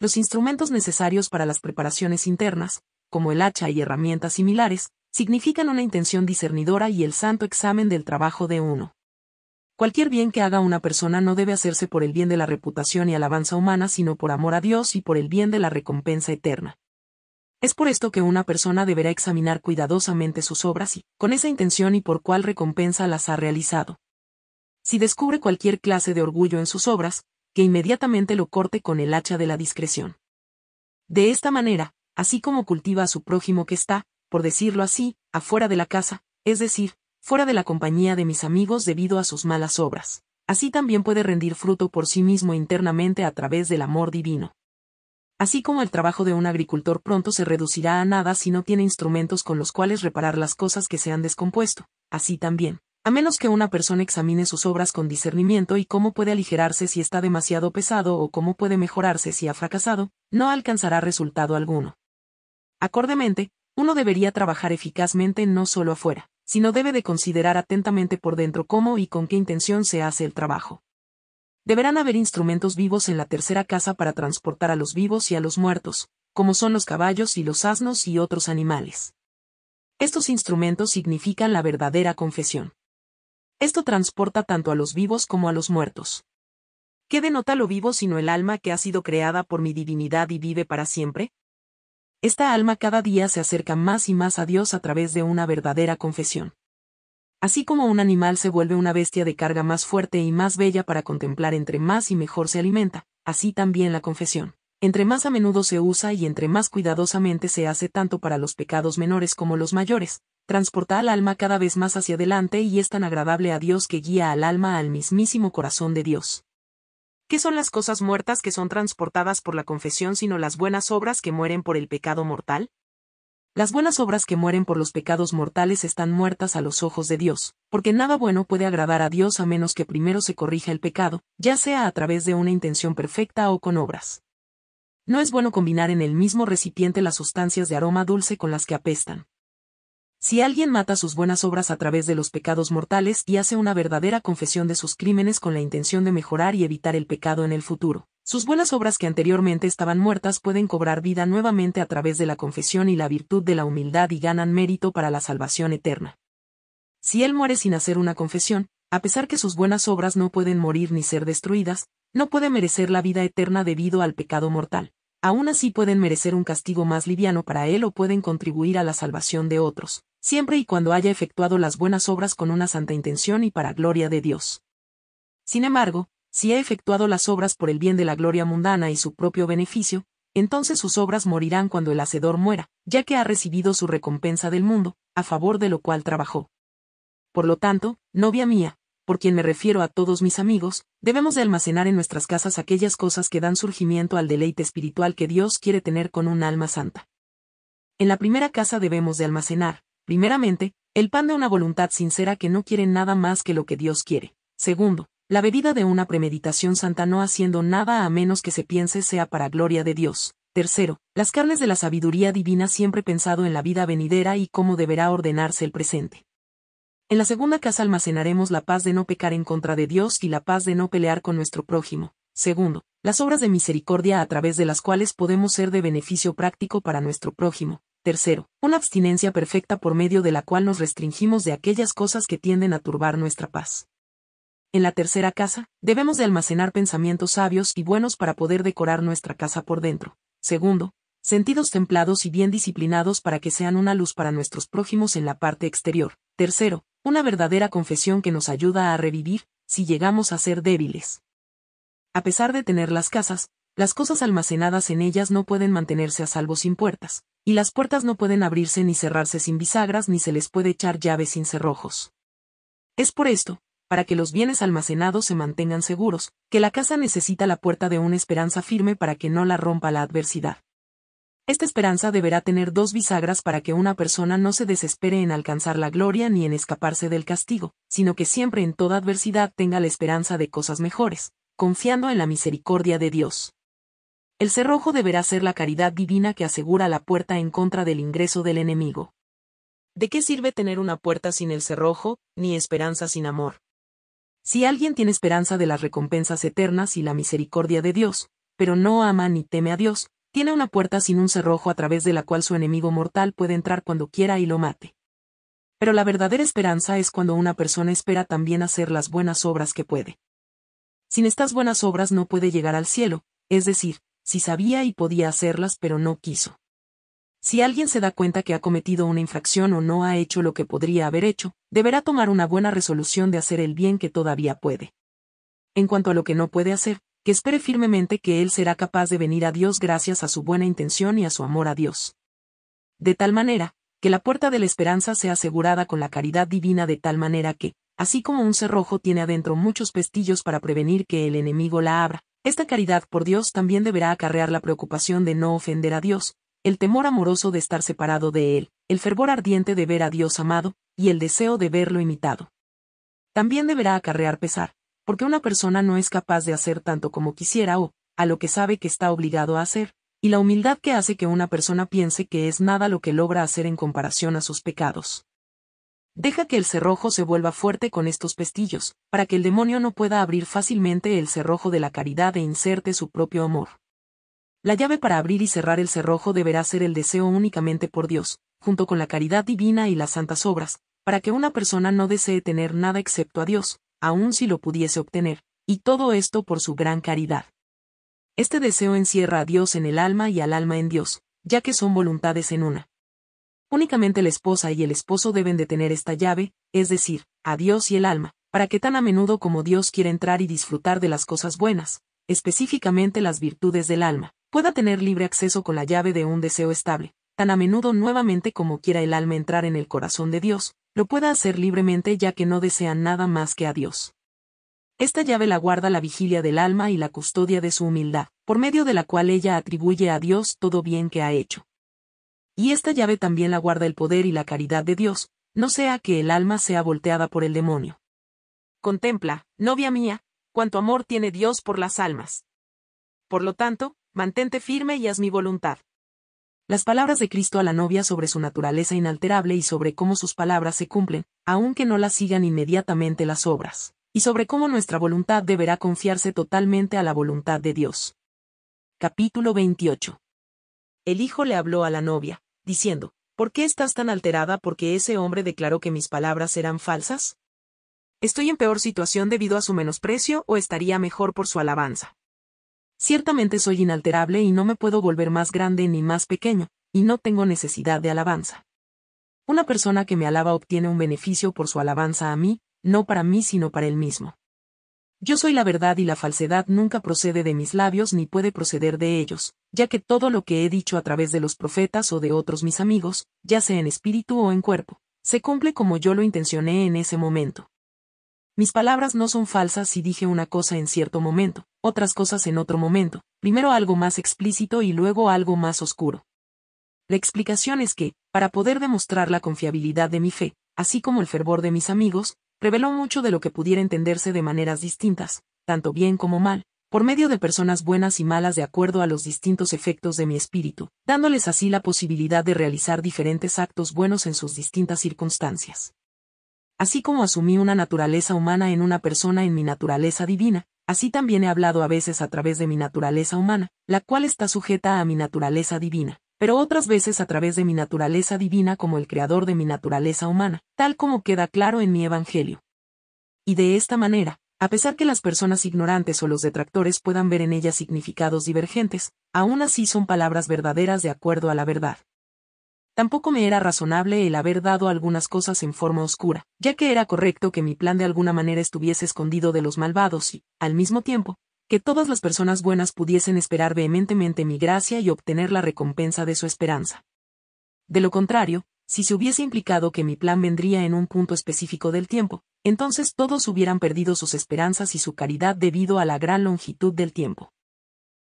A: Los instrumentos necesarios para las preparaciones internas, como el hacha y herramientas similares, significan una intención discernidora y el santo examen del trabajo de uno. Cualquier bien que haga una persona no debe hacerse por el bien de la reputación y alabanza humana, sino por amor a Dios y por el bien de la recompensa eterna. Es por esto que una persona deberá examinar cuidadosamente sus obras y, con esa intención y por cuál recompensa las ha realizado. Si descubre cualquier clase de orgullo en sus obras, que inmediatamente lo corte con el hacha de la discreción. De esta manera, así como cultiva a su prójimo que está, por decirlo así, afuera de la casa, es decir, fuera de la compañía de mis amigos debido a sus malas obras. Así también puede rendir fruto por sí mismo internamente a través del amor divino. Así como el trabajo de un agricultor pronto se reducirá a nada si no tiene instrumentos con los cuales reparar las cosas que se han descompuesto, así también, a menos que una persona examine sus obras con discernimiento y cómo puede aligerarse si está demasiado pesado o cómo puede mejorarse si ha fracasado, no alcanzará resultado alguno. Acordemente, uno debería trabajar eficazmente no solo afuera, sino debe de considerar atentamente por dentro cómo y con qué intención se hace el trabajo. Deberán haber instrumentos vivos en la tercera casa para transportar a los vivos y a los muertos, como son los caballos y los asnos y otros animales. Estos instrumentos significan la verdadera confesión. Esto transporta tanto a los vivos como a los muertos. ¿Qué denota lo vivo sino el alma que ha sido creada por mi divinidad y vive para siempre? Esta alma cada día se acerca más y más a Dios a través de una verdadera confesión. Así como un animal se vuelve una bestia de carga más fuerte y más bella para contemplar entre más y mejor se alimenta, así también la confesión. Entre más a menudo se usa y entre más cuidadosamente se hace tanto para los pecados menores como los mayores, transporta al alma cada vez más hacia adelante y es tan agradable a Dios que guía al alma al mismísimo corazón de Dios. ¿Qué son las cosas muertas que son transportadas por la confesión sino las buenas obras que mueren por el pecado mortal? Las buenas obras que mueren por los pecados mortales están muertas a los ojos de Dios, porque nada bueno puede agradar a Dios a menos que primero se corrija el pecado, ya sea a través de una intención perfecta o con obras. No es bueno combinar en el mismo recipiente las sustancias de aroma dulce con las que apestan, si alguien mata sus buenas obras a través de los pecados mortales y hace una verdadera confesión de sus crímenes con la intención de mejorar y evitar el pecado en el futuro, sus buenas obras que anteriormente estaban muertas pueden cobrar vida nuevamente a través de la confesión y la virtud de la humildad y ganan mérito para la salvación eterna. Si él muere sin hacer una confesión, a pesar que sus buenas obras no pueden morir ni ser destruidas, no puede merecer la vida eterna debido al pecado mortal aún así pueden merecer un castigo más liviano para él o pueden contribuir a la salvación de otros, siempre y cuando haya efectuado las buenas obras con una santa intención y para gloria de Dios. Sin embargo, si ha efectuado las obras por el bien de la gloria mundana y su propio beneficio, entonces sus obras morirán cuando el hacedor muera, ya que ha recibido su recompensa del mundo, a favor de lo cual trabajó. Por lo tanto, novia mía, por quien me refiero a todos mis amigos, debemos de almacenar en nuestras casas aquellas cosas que dan surgimiento al deleite espiritual que Dios quiere tener con un alma santa. En la primera casa debemos de almacenar, primeramente, el pan de una voluntad sincera que no quiere nada más que lo que Dios quiere. Segundo, la bebida de una premeditación santa no haciendo nada a menos que se piense sea para gloria de Dios. Tercero, las carnes de la sabiduría divina siempre pensado en la vida venidera y cómo deberá ordenarse el presente. En la segunda casa almacenaremos la paz de no pecar en contra de Dios y la paz de no pelear con nuestro prójimo. Segundo, las obras de misericordia a través de las cuales podemos ser de beneficio práctico para nuestro prójimo. Tercero, una abstinencia perfecta por medio de la cual nos restringimos de aquellas cosas que tienden a turbar nuestra paz. En la tercera casa, debemos de almacenar pensamientos sabios y buenos para poder decorar nuestra casa por dentro. Segundo, sentidos templados y bien disciplinados para que sean una luz para nuestros prójimos en la parte exterior. Tercero, una verdadera confesión que nos ayuda a revivir, si llegamos a ser débiles. A pesar de tener las casas, las cosas almacenadas en ellas no pueden mantenerse a salvo sin puertas, y las puertas no pueden abrirse ni cerrarse sin bisagras ni se les puede echar llaves sin cerrojos. Es por esto, para que los bienes almacenados se mantengan seguros, que la casa necesita la puerta de una esperanza firme para que no la rompa la adversidad. Esta esperanza deberá tener dos bisagras para que una persona no se desespere en alcanzar la gloria ni en escaparse del castigo, sino que siempre en toda adversidad tenga la esperanza de cosas mejores, confiando en la misericordia de Dios. El cerrojo deberá ser la caridad divina que asegura la puerta en contra del ingreso del enemigo. ¿De qué sirve tener una puerta sin el cerrojo, ni esperanza sin amor? Si alguien tiene esperanza de las recompensas eternas y la misericordia de Dios, pero no ama ni teme a Dios, tiene una puerta sin un cerrojo a través de la cual su enemigo mortal puede entrar cuando quiera y lo mate. Pero la verdadera esperanza es cuando una persona espera también hacer las buenas obras que puede. Sin estas buenas obras no puede llegar al cielo, es decir, si sabía y podía hacerlas pero no quiso. Si alguien se da cuenta que ha cometido una infracción o no ha hecho lo que podría haber hecho, deberá tomar una buena resolución de hacer el bien que todavía puede. En cuanto a lo que no puede hacer, que espere firmemente que él será capaz de venir a Dios gracias a su buena intención y a su amor a Dios. De tal manera, que la puerta de la esperanza sea asegurada con la caridad divina de tal manera que, así como un cerrojo tiene adentro muchos pestillos para prevenir que el enemigo la abra, esta caridad por Dios también deberá acarrear la preocupación de no ofender a Dios, el temor amoroso de estar separado de Él, el fervor ardiente de ver a Dios amado, y el deseo de verlo imitado. También deberá acarrear pesar, porque una persona no es capaz de hacer tanto como quisiera o, a lo que sabe que está obligado a hacer, y la humildad que hace que una persona piense que es nada lo que logra hacer en comparación a sus pecados. Deja que el cerrojo se vuelva fuerte con estos pestillos, para que el demonio no pueda abrir fácilmente el cerrojo de la caridad e inserte su propio amor. La llave para abrir y cerrar el cerrojo deberá ser el deseo únicamente por Dios, junto con la caridad divina y las santas obras, para que una persona no desee tener nada excepto a Dios, Aún si lo pudiese obtener, y todo esto por su gran caridad. Este deseo encierra a Dios en el alma y al alma en Dios, ya que son voluntades en una. Únicamente la esposa y el esposo deben de tener esta llave, es decir, a Dios y el alma, para que tan a menudo como Dios quiere entrar y disfrutar de las cosas buenas, específicamente las virtudes del alma, pueda tener libre acceso con la llave de un deseo estable, tan a menudo nuevamente como quiera el alma entrar en el corazón de Dios, lo pueda hacer libremente ya que no desea nada más que a Dios. Esta llave la guarda la vigilia del alma y la custodia de su humildad, por medio de la cual ella atribuye a Dios todo bien que ha hecho. Y esta llave también la guarda el poder y la caridad de Dios, no sea que el alma sea volteada por el demonio. Contempla, novia mía, cuánto amor tiene Dios por las almas. Por lo tanto, mantente firme y haz mi voluntad. Las palabras de Cristo a la novia sobre su naturaleza inalterable y sobre cómo sus palabras se cumplen, aunque no las sigan inmediatamente las obras, y sobre cómo nuestra voluntad deberá confiarse totalmente a la voluntad de Dios. Capítulo 28. El hijo le habló a la novia, diciendo, ¿Por qué estás tan alterada porque ese hombre declaró que mis palabras eran falsas? ¿Estoy en peor situación debido a su menosprecio o estaría mejor por su alabanza? Ciertamente soy inalterable y no me puedo volver más grande ni más pequeño, y no tengo necesidad de alabanza. Una persona que me alaba obtiene un beneficio por su alabanza a mí, no para mí sino para él mismo. Yo soy la verdad y la falsedad nunca procede de mis labios ni puede proceder de ellos, ya que todo lo que he dicho a través de los profetas o de otros mis amigos, ya sea en espíritu o en cuerpo, se cumple como yo lo intencioné en ese momento. Mis palabras no son falsas si dije una cosa en cierto momento, otras cosas en otro momento, primero algo más explícito y luego algo más oscuro. La explicación es que, para poder demostrar la confiabilidad de mi fe, así como el fervor de mis amigos, reveló mucho de lo que pudiera entenderse de maneras distintas, tanto bien como mal, por medio de personas buenas y malas de acuerdo a los distintos efectos de mi espíritu, dándoles así la posibilidad de realizar diferentes actos buenos en sus distintas circunstancias. Así como asumí una naturaleza humana en una persona en mi naturaleza divina, así también he hablado a veces a través de mi naturaleza humana, la cual está sujeta a mi naturaleza divina, pero otras veces a través de mi naturaleza divina como el creador de mi naturaleza humana, tal como queda claro en mi Evangelio. Y de esta manera, a pesar que las personas ignorantes o los detractores puedan ver en ellas significados divergentes, aún así son palabras verdaderas de acuerdo a la verdad. Tampoco me era razonable el haber dado algunas cosas en forma oscura, ya que era correcto que mi plan de alguna manera estuviese escondido de los malvados y, al mismo tiempo, que todas las personas buenas pudiesen esperar vehementemente mi gracia y obtener la recompensa de su esperanza. De lo contrario, si se hubiese implicado que mi plan vendría en un punto específico del tiempo, entonces todos hubieran perdido sus esperanzas y su caridad debido a la gran longitud del tiempo.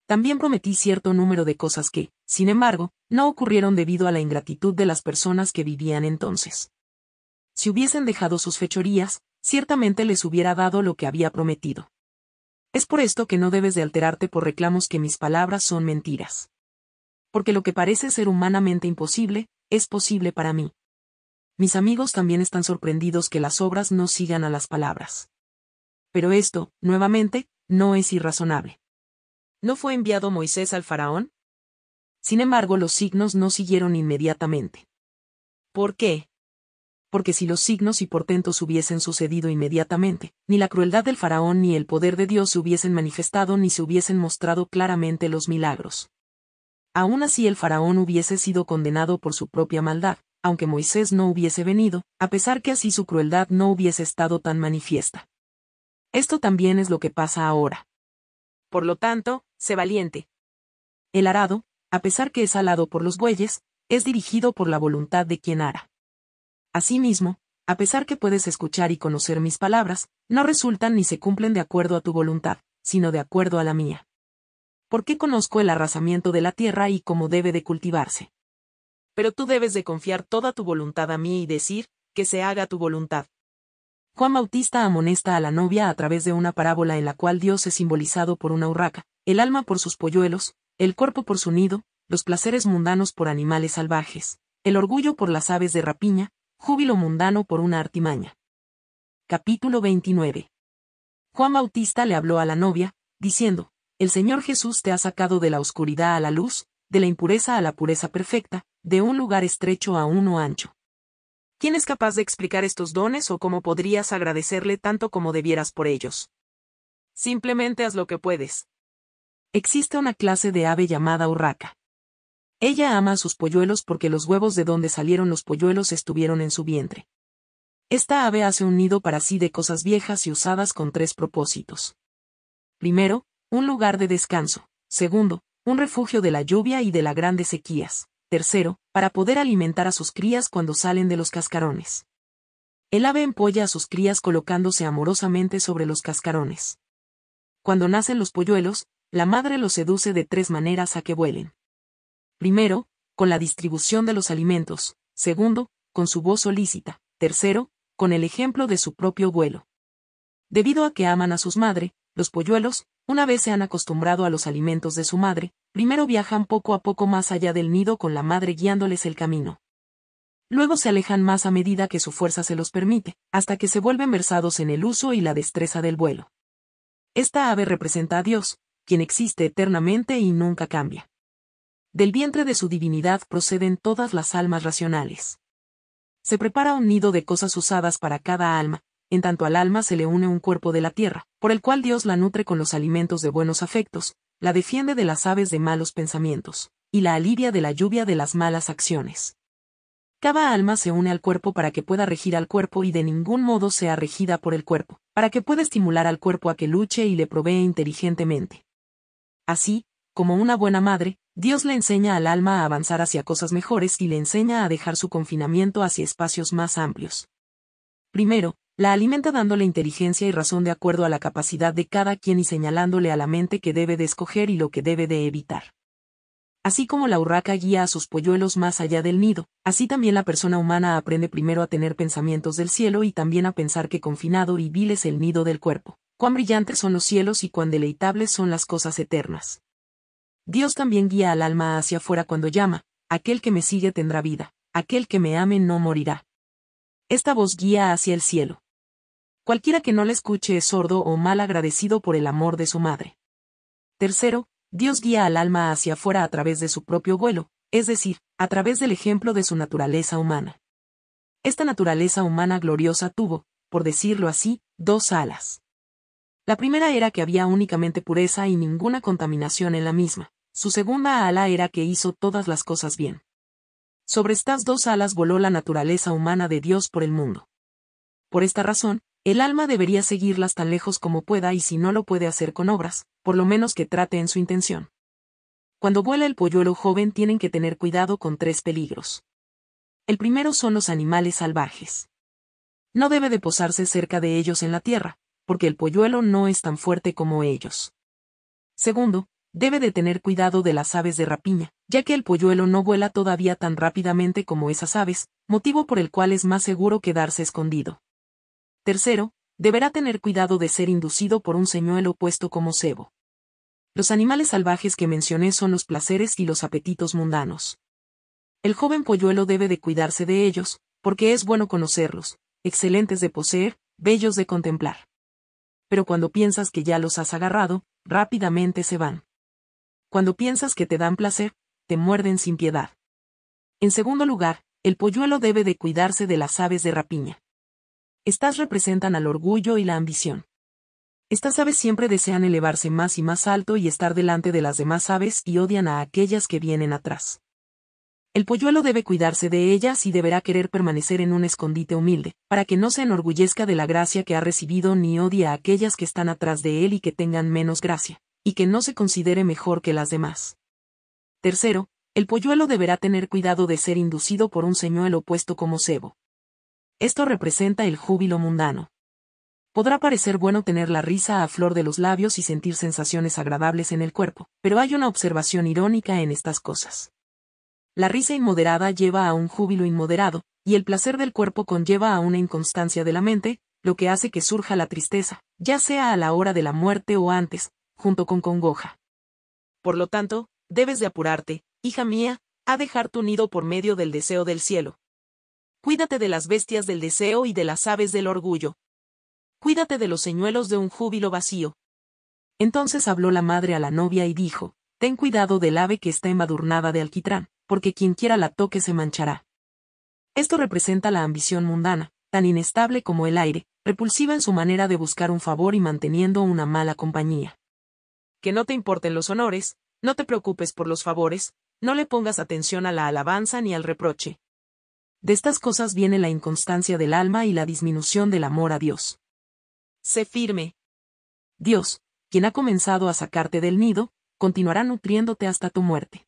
A: También prometí cierto número de cosas que, sin embargo, no ocurrieron debido a la ingratitud de las personas que vivían entonces. Si hubiesen dejado sus fechorías, ciertamente les hubiera dado lo que había prometido. Es por esto que no debes de alterarte por reclamos que mis palabras son mentiras. Porque lo que parece ser humanamente imposible, es posible para mí. Mis amigos también están sorprendidos que las obras no sigan a las palabras. Pero esto, nuevamente, no es irrazonable. ¿No fue enviado Moisés al faraón? Sin embargo, los signos no siguieron inmediatamente. ¿Por qué? Porque si los signos y portentos hubiesen sucedido inmediatamente, ni la crueldad del faraón ni el poder de Dios se hubiesen manifestado ni se hubiesen mostrado claramente los milagros. Aún así el faraón hubiese sido condenado por su propia maldad, aunque Moisés no hubiese venido, a pesar que así su crueldad no hubiese estado tan manifiesta. Esto también es lo que pasa ahora. Por lo tanto, Sé valiente. El arado, a pesar que es alado por los bueyes, es dirigido por la voluntad de quien ara. Asimismo, a pesar que puedes escuchar y conocer mis palabras, no resultan ni se cumplen de acuerdo a tu voluntad, sino de acuerdo a la mía. Porque conozco el arrasamiento de la tierra y cómo debe de cultivarse? Pero tú debes de confiar toda tu voluntad a mí y decir, que se haga tu voluntad, Juan Bautista amonesta a la novia a través de una parábola en la cual Dios es simbolizado por una urraca, el alma por sus polluelos, el cuerpo por su nido, los placeres mundanos por animales salvajes, el orgullo por las aves de rapiña, júbilo mundano por una artimaña. Capítulo 29. Juan Bautista le habló a la novia, diciendo, El Señor Jesús te ha sacado de la oscuridad a la luz, de la impureza a la pureza perfecta, de un lugar estrecho a uno ancho. ¿Quién es capaz de explicar estos dones o cómo podrías agradecerle tanto como debieras por ellos? Simplemente haz lo que puedes. Existe una clase de ave llamada urraca. Ella ama a sus polluelos porque los huevos de donde salieron los polluelos estuvieron en su vientre. Esta ave hace un nido para sí de cosas viejas y usadas con tres propósitos. Primero, un lugar de descanso. Segundo, un refugio de la lluvia y de las grandes sequías. Tercero, para poder alimentar a sus crías cuando salen de los cascarones. El ave empolla a sus crías colocándose amorosamente sobre los cascarones. Cuando nacen los polluelos, la madre los seduce de tres maneras a que vuelen. Primero, con la distribución de los alimentos, segundo, con su voz solícita, tercero, con el ejemplo de su propio vuelo. Debido a que aman a sus madres, los polluelos, una vez se han acostumbrado a los alimentos de su madre, primero viajan poco a poco más allá del nido con la madre guiándoles el camino. Luego se alejan más a medida que su fuerza se los permite, hasta que se vuelven versados en el uso y la destreza del vuelo. Esta ave representa a Dios, quien existe eternamente y nunca cambia. Del vientre de su divinidad proceden todas las almas racionales. Se prepara un nido de cosas usadas para cada alma, en tanto al alma se le une un cuerpo de la tierra, por el cual Dios la nutre con los alimentos de buenos afectos, la defiende de las aves de malos pensamientos, y la alivia de la lluvia de las malas acciones. Cada alma se une al cuerpo para que pueda regir al cuerpo y de ningún modo sea regida por el cuerpo, para que pueda estimular al cuerpo a que luche y le provee inteligentemente. Así, como una buena madre, Dios le enseña al alma a avanzar hacia cosas mejores y le enseña a dejar su confinamiento hacia espacios más amplios. Primero, la alimenta dándole inteligencia y razón de acuerdo a la capacidad de cada quien y señalándole a la mente que debe de escoger y lo que debe de evitar. Así como la urraca guía a sus polluelos más allá del nido, así también la persona humana aprende primero a tener pensamientos del cielo y también a pensar que confinado y vil es el nido del cuerpo, cuán brillantes son los cielos y cuán deleitables son las cosas eternas. Dios también guía al alma hacia afuera cuando llama, aquel que me sigue tendrá vida, aquel que me ame no morirá. Esta voz guía hacia el cielo, Cualquiera que no le escuche es sordo o mal agradecido por el amor de su madre. Tercero, Dios guía al alma hacia afuera a través de su propio vuelo, es decir, a través del ejemplo de su naturaleza humana. Esta naturaleza humana gloriosa tuvo, por decirlo así, dos alas. La primera era que había únicamente pureza y ninguna contaminación en la misma. Su segunda ala era que hizo todas las cosas bien. Sobre estas dos alas voló la naturaleza humana de Dios por el mundo. Por esta razón, el alma debería seguirlas tan lejos como pueda y si no lo puede hacer con obras, por lo menos que trate en su intención. Cuando vuela el polluelo joven tienen que tener cuidado con tres peligros. El primero son los animales salvajes. No debe de posarse cerca de ellos en la tierra, porque el polluelo no es tan fuerte como ellos. Segundo, debe de tener cuidado de las aves de rapiña, ya que el polluelo no vuela todavía tan rápidamente como esas aves, motivo por el cual es más seguro quedarse escondido. Tercero, deberá tener cuidado de ser inducido por un señuelo puesto como cebo. Los animales salvajes que mencioné son los placeres y los apetitos mundanos. El joven polluelo debe de cuidarse de ellos, porque es bueno conocerlos, excelentes de poseer, bellos de contemplar. Pero cuando piensas que ya los has agarrado, rápidamente se van. Cuando piensas que te dan placer, te muerden sin piedad. En segundo lugar, el polluelo debe de cuidarse de las aves de rapiña. Estas representan al orgullo y la ambición. Estas aves siempre desean elevarse más y más alto y estar delante de las demás aves y odian a aquellas que vienen atrás. El polluelo debe cuidarse de ellas y deberá querer permanecer en un escondite humilde, para que no se enorgullezca de la gracia que ha recibido ni odie a aquellas que están atrás de él y que tengan menos gracia, y que no se considere mejor que las demás. Tercero, el polluelo deberá tener cuidado de ser inducido por un señuelo puesto como cebo, esto representa el júbilo mundano. Podrá parecer bueno tener la risa a flor de los labios y sentir sensaciones agradables en el cuerpo, pero hay una observación irónica en estas cosas. La risa inmoderada lleva a un júbilo inmoderado, y el placer del cuerpo conlleva a una inconstancia de la mente, lo que hace que surja la tristeza, ya sea a la hora de la muerte o antes, junto con congoja. Por lo tanto, debes de apurarte, hija mía, a dejar tu nido por medio del deseo del cielo, Cuídate de las bestias del deseo y de las aves del orgullo. Cuídate de los señuelos de un júbilo vacío. Entonces habló la madre a la novia y dijo, Ten cuidado del ave que está embadurnada de alquitrán, porque quien quiera la toque se manchará. Esto representa la ambición mundana, tan inestable como el aire, repulsiva en su manera de buscar un favor y manteniendo una mala compañía. Que no te importen los honores, no te preocupes por los favores, no le pongas atención a la alabanza ni al reproche, de estas cosas viene la inconstancia del alma y la disminución del amor a Dios. Sé firme. Dios, quien ha comenzado a sacarte del nido, continuará nutriéndote hasta tu muerte.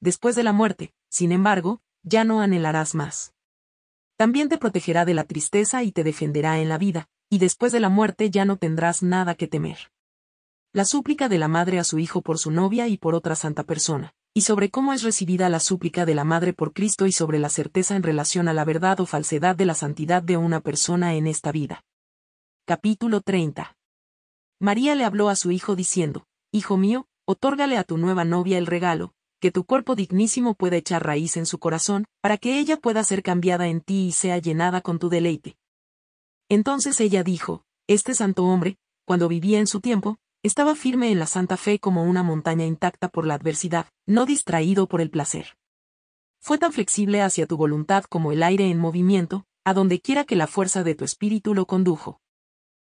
A: Después de la muerte, sin embargo, ya no anhelarás más. También te protegerá de la tristeza y te defenderá en la vida, y después de la muerte ya no tendrás nada que temer. La súplica de la madre a su hijo por su novia y por otra santa persona y sobre cómo es recibida la súplica de la Madre por Cristo y sobre la certeza en relación a la verdad o falsedad de la santidad de una persona en esta vida. Capítulo 30. María le habló a su hijo diciendo, Hijo mío, otórgale a tu nueva novia el regalo, que tu cuerpo dignísimo pueda echar raíz en su corazón, para que ella pueda ser cambiada en ti y sea llenada con tu deleite. Entonces ella dijo, Este santo hombre, cuando vivía en su tiempo, estaba firme en la santa fe como una montaña intacta por la adversidad, no distraído por el placer. Fue tan flexible hacia tu voluntad como el aire en movimiento, a donde quiera que la fuerza de tu espíritu lo condujo.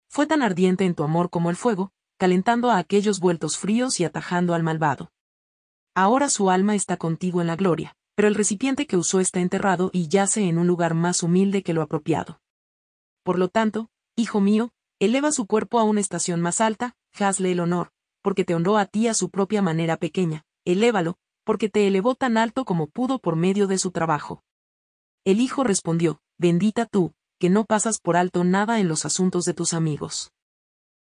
A: Fue tan ardiente en tu amor como el fuego, calentando a aquellos vueltos fríos y atajando al malvado. Ahora su alma está contigo en la gloria, pero el recipiente que usó está enterrado y yace en un lugar más humilde que lo apropiado. Por lo tanto, hijo mío, eleva su cuerpo a una estación más alta, hazle el honor, porque te honró a ti a su propia manera pequeña, elévalo, porque te elevó tan alto como pudo por medio de su trabajo. El hijo respondió, bendita tú, que no pasas por alto nada en los asuntos de tus amigos.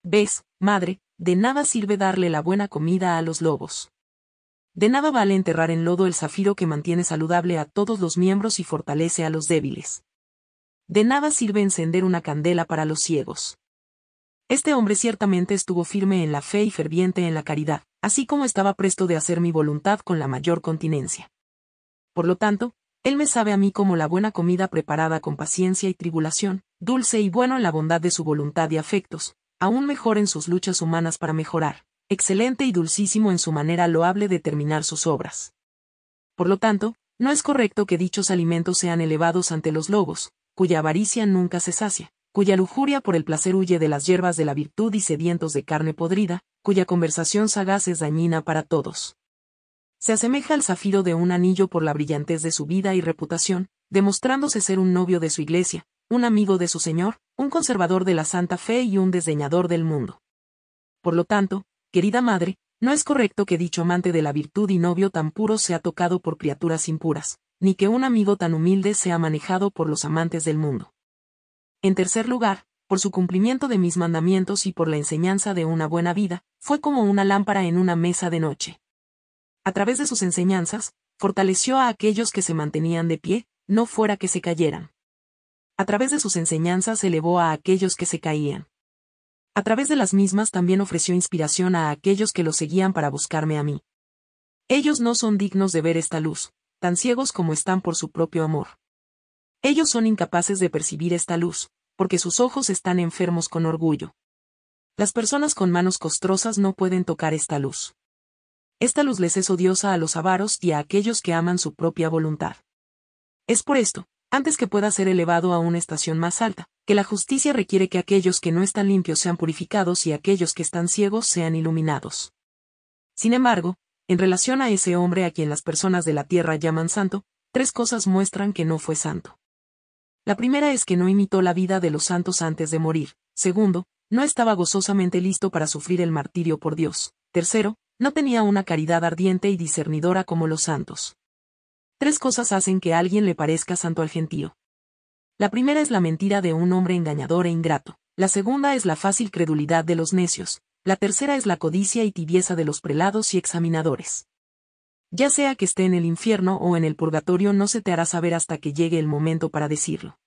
A: Ves, madre, de nada sirve darle la buena comida a los lobos. De nada vale enterrar en lodo el zafiro que mantiene saludable a todos los miembros y fortalece a los débiles. De nada sirve encender una candela para los ciegos. Este hombre ciertamente estuvo firme en la fe y ferviente en la caridad, así como estaba presto de hacer mi voluntad con la mayor continencia. Por lo tanto, él me sabe a mí como la buena comida preparada con paciencia y tribulación, dulce y bueno en la bondad de su voluntad y afectos, aún mejor en sus luchas humanas para mejorar, excelente y dulcísimo en su manera loable de terminar sus obras. Por lo tanto, no es correcto que dichos alimentos sean elevados ante los lobos, cuya avaricia nunca se sacia, cuya lujuria por el placer huye de las hierbas de la virtud y sedientos de carne podrida, cuya conversación sagaz es dañina para todos. Se asemeja al zafiro de un anillo por la brillantez de su vida y reputación, demostrándose ser un novio de su iglesia, un amigo de su Señor, un conservador de la santa fe y un desdeñador del mundo. Por lo tanto, querida madre, no es correcto que dicho amante de la virtud y novio tan puro sea tocado por criaturas impuras, ni que un amigo tan humilde sea manejado por los amantes del mundo. En tercer lugar, por su cumplimiento de mis mandamientos y por la enseñanza de una buena vida, fue como una lámpara en una mesa de noche. A través de sus enseñanzas, fortaleció a aquellos que se mantenían de pie, no fuera que se cayeran. A través de sus enseñanzas elevó a aquellos que se caían. A través de las mismas también ofreció inspiración a aquellos que lo seguían para buscarme a mí. Ellos no son dignos de ver esta luz, tan ciegos como están por su propio amor. Ellos son incapaces de percibir esta luz, porque sus ojos están enfermos con orgullo. Las personas con manos costrosas no pueden tocar esta luz. Esta luz les es odiosa a los avaros y a aquellos que aman su propia voluntad. Es por esto, antes que pueda ser elevado a una estación más alta, que la justicia requiere que aquellos que no están limpios sean purificados y aquellos que están ciegos sean iluminados. Sin embargo, en relación a ese hombre a quien las personas de la tierra llaman santo, tres cosas muestran que no fue santo. La primera es que no imitó la vida de los santos antes de morir. Segundo, no estaba gozosamente listo para sufrir el martirio por Dios. Tercero, no tenía una caridad ardiente y discernidora como los santos. Tres cosas hacen que alguien le parezca santo al gentío. La primera es la mentira de un hombre engañador e ingrato. La segunda es la fácil credulidad de los necios. La tercera es la codicia y tibieza de los prelados y examinadores. Ya sea que esté en el infierno o en el purgatorio no se te hará saber hasta que llegue el momento para decirlo.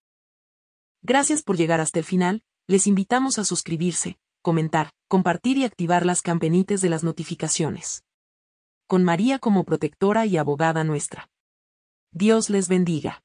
A: Gracias por llegar hasta el final, les invitamos a suscribirse, comentar, compartir y activar las campanitas de las notificaciones. Con María como protectora y abogada nuestra. Dios les bendiga.